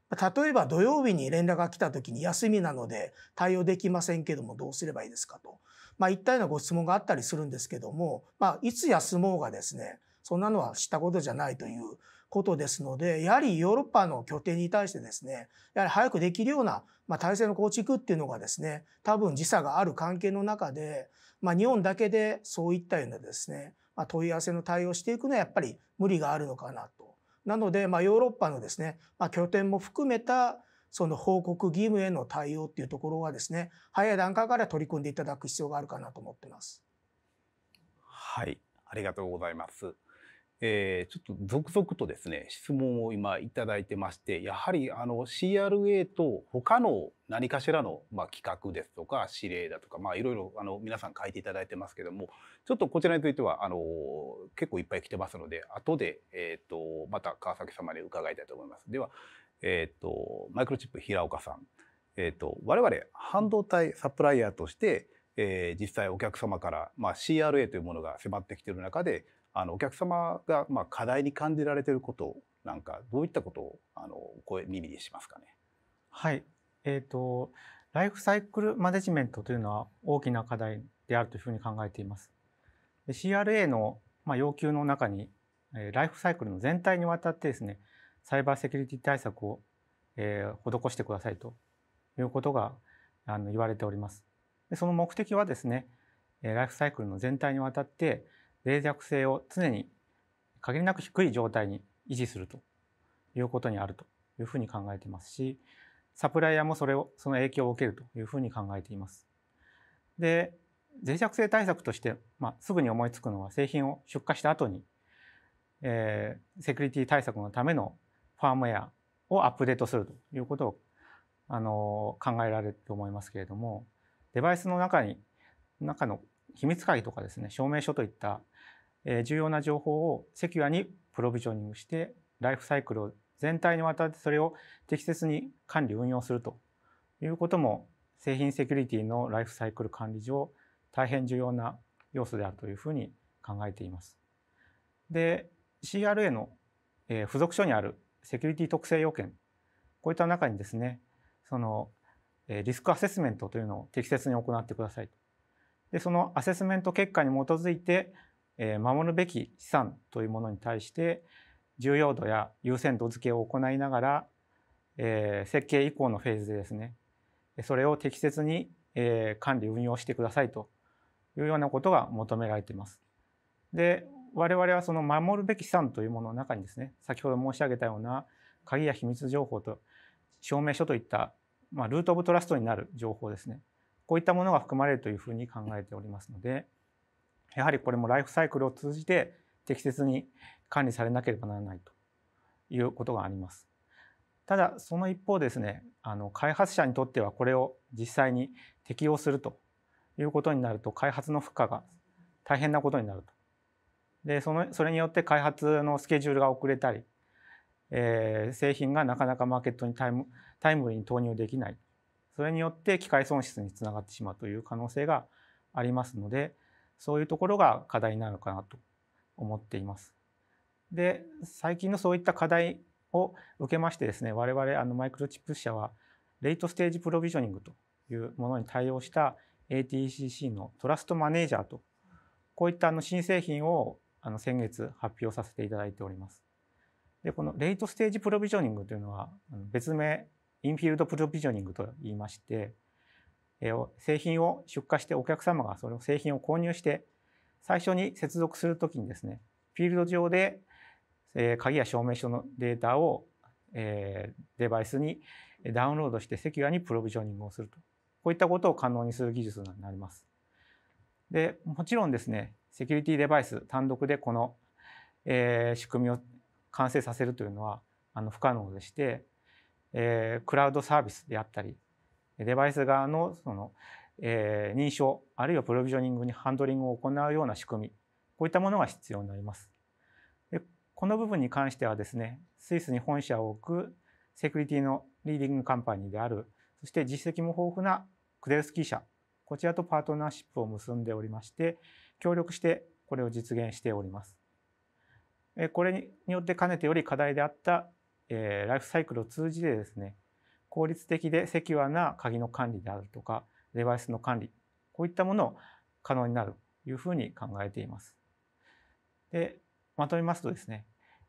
Speaker 2: 例えば土曜日に連絡が来た時に休みなので対応できませんけどもどうすればいいですかと、まあ、いったようなご質問があったりするんですけども、まあ、いつ休もうがですねそんなのは知ったことじゃないということですのでやはりヨーロッパの拠点に対してですねやはり早くできるような、まあ、体制の構築っていうのがですね多分時差がある関係の中で、まあ、日本だけでそういったようなですね、まあ、問い合わせの対応していくのはやっぱり無理があるのかななので、まあ、ヨーロッパのですね、まあ、拠点も含めたその報告義務への対応っていうところはですね早い段階から取り組んでいただく必要があるかなと思ってます。
Speaker 3: はい
Speaker 1: ありがとうございます。えー、ちょっと続々とですね質問を今いただいてましてやはりあの CRA と他の何かしらの、まあ、企画ですとか指令だとか、まあ、いろいろあの皆さん書いていただいてますけどもちょっとこちらについてはあの結構いっぱい来てますので後で、えーと、また川崎様に伺いたいと思います。では、えーと、マイクロチップ平岡さん、えーと、と我々半導体サプライヤーとして、えー、実際お客様から、まあ、CRA というものが迫ってきている中であのお客様がまあ課題に感じられていることなんかどういったことをあの声耳にしますかね。
Speaker 3: はい、えーと、ライフサイクルマネジメントというのは大きな課題であるというふうに考えています。CRA のまあ要求の中にライフサイクルの全体にわたってですねサイバーセキュリティ対策を、えー、施してくださいということがあの言われております。でその目的はですねライフサイクルの全体にわたって脆弱性を常に限りなく低い状態に維持するということにあるというふうに考えていますしサプライヤーもそれをその影響を受けるというふうに考えています。で脆弱性対策として、まあ、すぐに思いつくのは製品を出荷した後に、えー、セキュリティ対策のためのファームウェアをアップデートするということをあの考えられると思いますけれどもデバイスの中に中の秘密鍵とかですね証明書といった重要な情報をセキュアにプロビジョニングしてライフサイクルを全体にわたってそれを適切に管理運用するということも製品セキュリティのライフサイクル管理上大変重要な要素であるというふうに考えています。で CRA の付属書にあるセキュリティ特性要件こういった中にですねそのリスクアセスメントというのを適切に行ってくださいでそのアセスメント結果に基づいて守るべき資産というものに対して重要度や優先度付けを行いながら、え設計以降のフェーズでですねそれを適切に、え管理運用してくださいというようなことが求められています。で我々はその守るべき資産というものの中にですね先ほど申し上げたような鍵や秘密情報と証明書といった、まあ、ルート・オブ・トラストになる情報ですねこういったものが含まれるというふうに考えておりますので。やはりこれもライフサイクルを通じて適切に管理されなければならないということがあります。ただその一方ですねあの開発者にとってはこれを実際に適用するということになると開発の負荷が大変なことになると。でそのそれによって開発のスケジュールが遅れたり、えー、製品がなかなかマーケットにタイムタイムリーに投入できないそれによって機械損失につながってしまうという可能性がありますので、そういうところが課題なのかなと思っています。で最近のそういった課題を受けましてですね我々あのマイクロチップ社はレートステージプロビジョニングというものに対応した ATCC のトラストマネージャーとこういったあの新製品をあの先月発表させていただいております。でこのレートステージプロビジョニングというのは別名インフィールドプロビジョニングと言いまして製品を出荷してお客様がその製品を購入して最初に接続する時にですねフィールド上で鍵や証明書のデータをデバイスにダウンロードしてセキュアにプロビジョニングをするとこういったことを可能にする技術になります。でもちろんですねセキュリティデバイス単独でこの、え仕組みを完成させるというのはあの不可能でして、えクラウドサービスであったりデバイス側のその、えー、認証あるいはプロビジョニングにハンドリングを行うような仕組みこういったものが必要になります。でこの部分に関してはですねスイスに本社を置くセキュリティのリーディングカンパニーであるそして実績も豊富なクデルスキー社こちらとパートナーシップを結んでおりまして協力してこれを実現しております。これによってかねてより課題であったライフサイクルを通じてですね効率的でセキュアな鍵の管理であるとかデバイスの管理こういったものを可能になるというふうに考えています。でまとめますとですね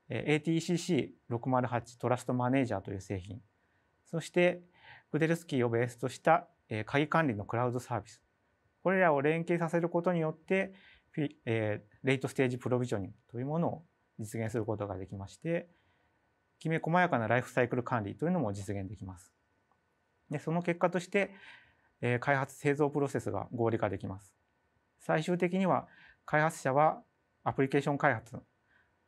Speaker 3: a t c c 6 0 8トラストマネージャーという製品そしてグデルスキーをベースとした鍵管理のクラウドサービスこれらを連携させることによってレイトステージプロビジョニングというものを実現することができましてきめ細やかなライフサイクル管理というのも実現できます。でその結果として、えー、開発製造プロセスが合理化できます。最終的には開発者はアプリケーション開発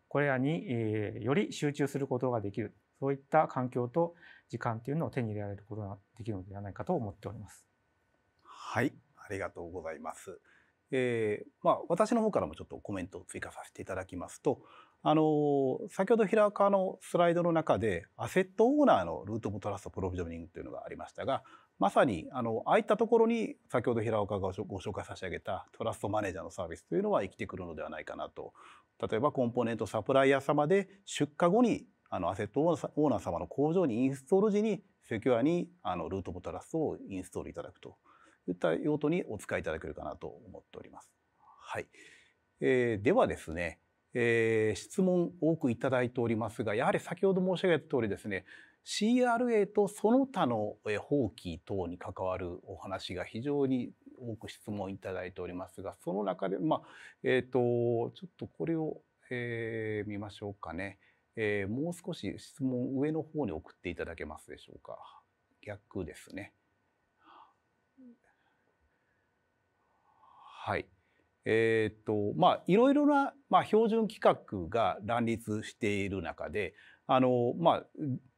Speaker 3: これらに、えー、より集中することができるそういった環境と時間というのを手に入れられることができるのではないかと思っております。
Speaker 1: はいありがとうございます。えーまあ、私の方からもちょっとコメントを追加させていただきますとあの、先ほど平川のスライドの中で、アセットオーナーのルートオブトラストプロビジョニングというのがありましたが、まさに、あの、ああいったところに、先ほど平岡がご紹介差し上げたトラストマネージャーのサービスというのは生きてくるのではないかなと。例えば、コンポーネントサプライヤー様で、出荷後に、あの、アセットオーナー様の工場にインストール時に、セキュアに、あの、ルートオブトラストをインストールいただくといった用途にお使いいただけるかなと思っております。はい。えー、ではですね、えー、質問多くいただいておりますがやはり先ほど申し上げた通りですね CRA とその他の法規等に関わるお話が非常に多く質問いただいておりますがその中でまあえっ、ー、とちょっとこれを、えー、見ましょうかね、えー、もう少し質問上の方に送っていただけますでしょうか逆ですねはい。えっ、とまあいろいろな、まあ、標準規格が乱立している中であのまあ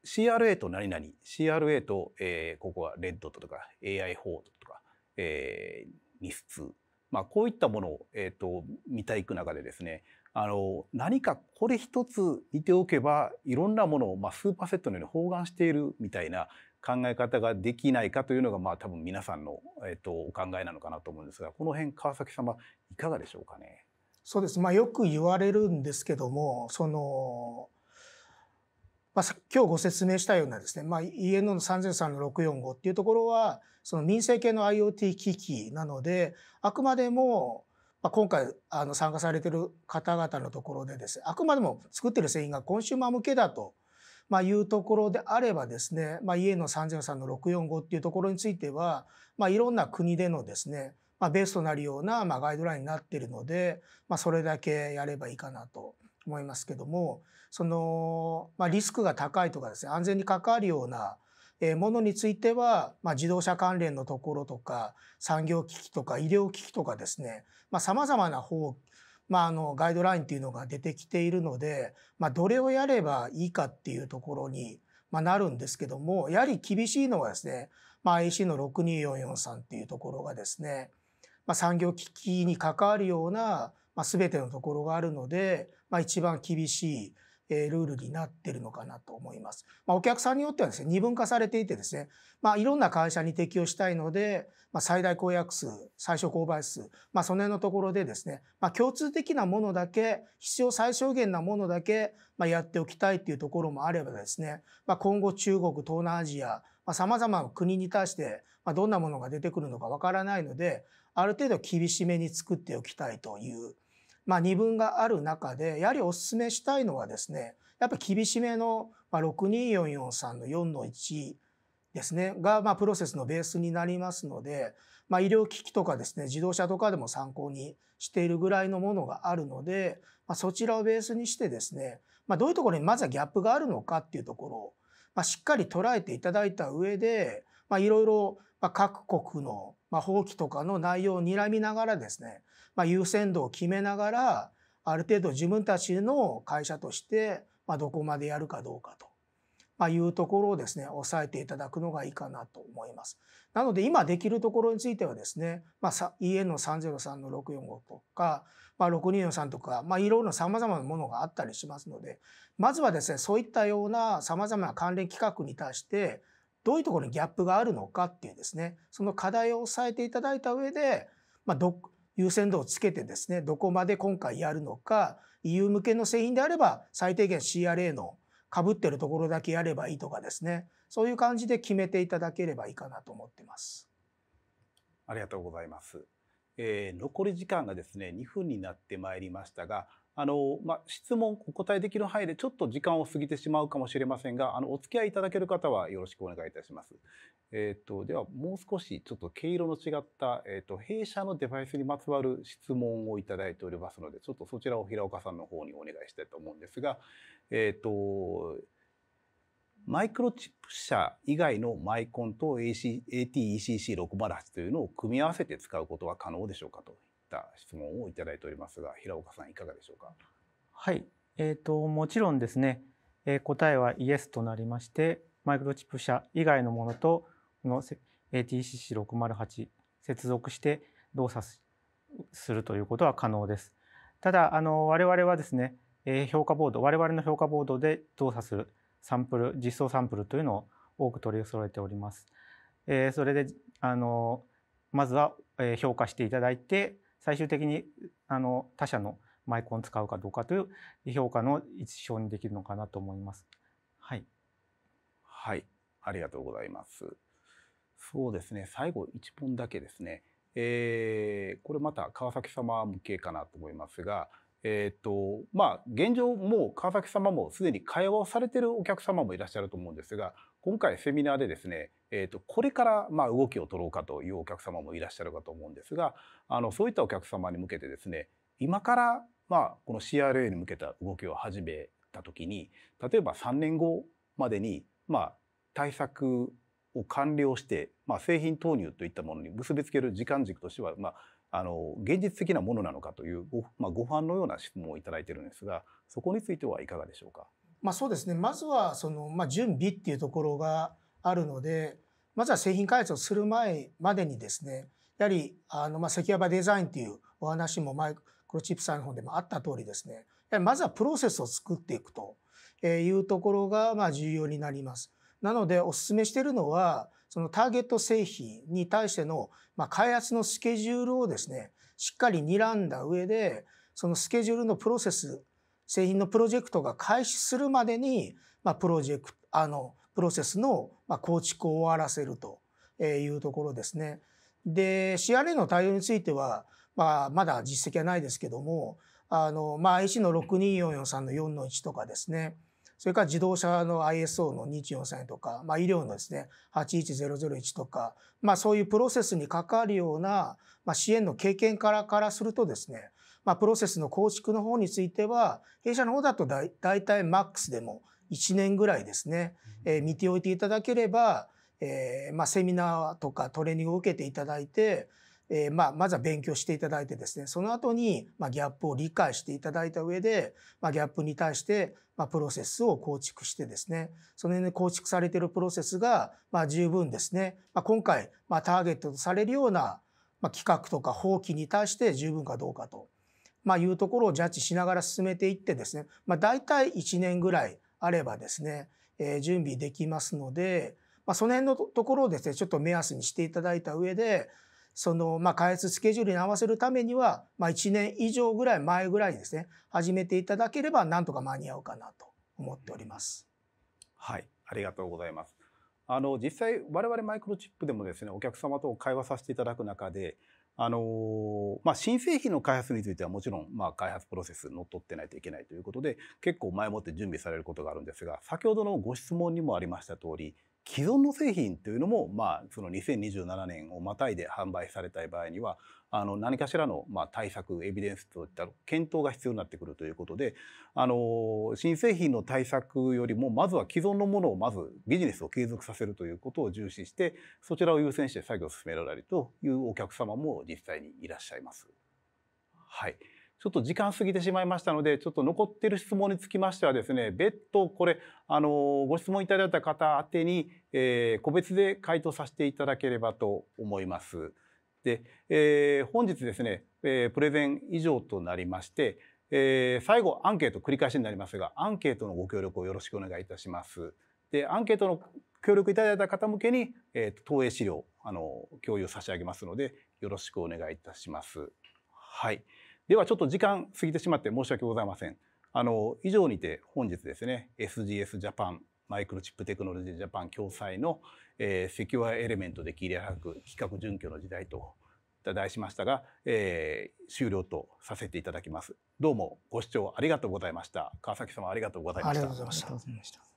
Speaker 1: CRA と何々 CRA と、えー、ここは RED とか AI4 とか、えー、NIS2 まあ、こういったものを、えーと、と見ていく中でですねあの何かこれ一つ見ておけばいろんなものを、まあ、スーパーセットのように包含しているみたいな考え方ができないかというのが、まあ、多分皆さんの、えっと、お考えなのかなと思うんですがこの辺川崎様いかがでしょうかね。そうです、まあ、よく言
Speaker 2: われるんですけどもその、まあ、今日ご説明したようなですね、まあ、ENO の303-645っていうところはその民生系の IoT 機器なのであくまでもま今回あの参加されてる方々のところでですあくまでも作ってる製品がコンシューマー向けだとまあ、いうところであればですね、まあ、家の303の645っていうところについては、まあ、いろんな国でのですね、まあ、ベースとなるような、まあ、ガイドラインになっているので、まあ、それだけやればいいかなと思いますけども、その、まあ、リスクが高いとかですね、安全に関わるような、ものについては、まあ、自動車関連のところとか産業機器とか医療機器とかですね、まあ、様々な方まあ、あのガイドラインっていうのが出てきているので、まあ、どれをやればいいかっていうところに、まあ、なるんですけどもやはり厳しいのはですね、まあ、IC の62443っていうところがですね、まあ、産業危機に関わるような、まあ、全てのところがあるので、まあ、一番厳しいえー、ルールになってるのかなと思います。まあ、お客さんによってはですね、二分化されていてですね、まあ、いろんな会社に適用したいので、まあ、最大公約数、最小公買数、まあ、その辺のところでですね、まあ、共通的なものだけ、必要最小限なものだけ、まあ、やっておきたいっていうところもあればですね、まあ、今後中国、東南アジア、まあ、様々な国に対して、まあ、どんなものが出てくるのかわからないので、ある程度厳しめに作っておきたいという、まあ、二分がある中で、やはりお勧めしたいのはですね、やっぱ厳しめの、まあ、62443の4の1ですね、が、まあ、プロセスのベースになりますので、まあ、医療機器とかですね、自動車とかでも参考にしているぐらいのものがあるので、まあ、そちらをベースにしてですね、まあ、どういうところにまずはギャップがあるのかっていうところを、まあ、しっかり捉えていただいた上で、まあ、いろいろ、まあ、各国の、まあ、法規とかの内容を睨みながらですね、まあ、優先度を決めながらある程度自分たちの会社として、まあ、どこまでやるかどうかと。まあ、いうところをですね抑えていただくのがいいかなと思います。なので今できるところについてはですね、まあ、EN の303の645とか、まあ、62 4 3とか、まあ、いろいろさまざまなものがあったりしますのでまずはですねそういったようなさまざまな関連企画に対してどういうところにギャップがあるのかっていうですねその課題を抑えていただいた上で、まあ、ど優先度をつけてですねどこまで今回やるのか EU 向けの製品であれば最低限 CRA のかぶってるところだけやればいいとかですねそういう感じで決めていただければいいかなと思ってます。
Speaker 1: ありがとうございます。えー、残り時間がですね2分になってまいりましたがあの、まあ、質問お答えできる範囲でちょっと時間を過ぎてしまうかもしれませんがあのお付き合いいただける方はよろしくお願いいたします。えっ、ー、と、ではもう少しちょっと毛色の違った、えっ、ー、と、弊社のデバイスにまつわる質問をいただいておりますので、ちょっとそちらを平岡さんの方にお願いしたいと思うんですが、えっ、ー、と、マイクロチップ社以外のマイコンと ATECC608 というのを組み合わせて使うことは可能でしょうかといった質問をいただいておりますが、平岡さんいかがでしょうか。
Speaker 3: はい。えっ、と、もちろんですね、え答えはイエスとなりまして、マイクロチップ社以外のものとの ATCC608 接続して動作するということは可能です。ただあの我々はですね、え評価ボード我々の評価ボードで動作するサンプル実装サンプルというのを多く取り揃えております。えそれであのまずは評価していただいて最終的にあの他社のマイコン使うかどうかという評価の一生にできるのかなと思います。はい。
Speaker 1: はい、ありがとうございます。そうですね最後1本だけですね、えー、これまた川崎様向けかなと思いますが、えーとまあ、現状もう川崎様もすでに会話をされてるお客様もいらっしゃると思うんですが今回セミナーでですね、えーと、これからま動きを取ろうかというお客様もいらっしゃるかと思うんですがあのそういったお客様に向けてですね今からまあこの CRA に向けた動きを始めた時に例えば3年後までにま対策を完了して、まあ、製品投入といったものに結びつける時間軸としては、まあ、あの現実的なものなのかというご,、まあ、ご飯のような質問を頂いてるんですがそこについてはいかがでしょうか。
Speaker 2: まあ、そうですねまずはその、まあ、準備っていうところがあるのでまずは製品開発をする前までにですねやはりあの、まあ、関山デザインっていうお話もマイクロチップさんの方でもあった通りですねやはりまずはプロセスを作っていくというところが、まあ、重要になります。なのでお勧めしてるのはそのターゲット製品に対しての、ま開発のスケジュールをですねしっかり睨んだ上でそのスケジュールのプロセス製品のプロジェクトが開始するまでに、まプロジェクトあのプロセスの構築を終わらせるというところですね。で CRA の対応については、まあ、まだ実績はないですけどもあの、まあ、IC の62443の4の1とかですねそれから自動車の ISO の2143とか、まあ、医療のですね、81001とか、まあ、そういうプロセスに関わるような、まあ、支援の経験からからするとですね、まあ、プロセスの構築の方については、弊社の方だとだ大体マックスでも1年ぐらいですね、えー、見ておいていただければ、えーまあ、セミナーとかトレーニングを受けていただいて、えー、まあ、まずは勉強していただいてですね、その後に、まあ、ギャップを理解していただいた上で、まあ、ギャップに対して、まあ、プロセスを構築してですね、その辺で構築されているプロセスが、まあ、十分ですね、まあ、今回、まあ、ターゲットとされるような、まあ、企画とか法規に対して十分かどうかと、まあ、いうところをジャッジしながら進めていってですね、まあ、大体1年ぐらいあればですね、えー、準備できますので、まあ、その辺のところをですね、ちょっと目安にしていただいた上で、その、まあ、開発スケジュールに合わせるためには、まあ、1年以上ぐらい前ぐらいにですね、始めていただければ、なんとか間に合うかなと思っております。
Speaker 1: はい、ありがとうございます。あの、実際、我々マイクロチップでもですね、お客様と会話させていただく中で、あのまあ、新製品の開発についてはもちろん、まあ、開発プロセスにのっとってないといけないということで結構前もって準備されることがあるんですが先ほどのご質問にもありました通り既存の製品というのも、まあ、その2027年をまたいで販売されたい場合にはあの何かしらの、まあ、対策エビデンスといった検討が必要になってくるということであの新製品の対策よりもまずは既存のものをまずビジネスを継続させるということを重視してそちらを優先して作業を進められるというお客様も実際にいらっしゃいます。はい、ちょっと時間過ぎてしまいましたので、ちょっと残ってる質問につきましてはですね、別途これ、あのご質問いただいた方宛てに、えー、個別で回答させていただければと思います。で、えー、本日ですね、えー、プレゼン以上となりまして、えー、最後アンケート繰り返しになりますが、アンケートのご協力をよろしくお願いいたします。で、アンケートの協力いただいた方向けに、えー、投影資料、あの、共有差し上げますので、よろしくお願いいたします。はい。ではちょっと時間過ぎてしまって申し訳ございません。あの、以上にて本日ですね、SGS ジャパンマイクロチップテクノロジージャパン共催の、えー、セキュアエレメントで切り開く企画準拠の時代と題しましたが、えー、終了とさせていただきます。どうもご視聴ありがとうございました。川崎様ありがとうございました。ありがとうござ
Speaker 3: いました。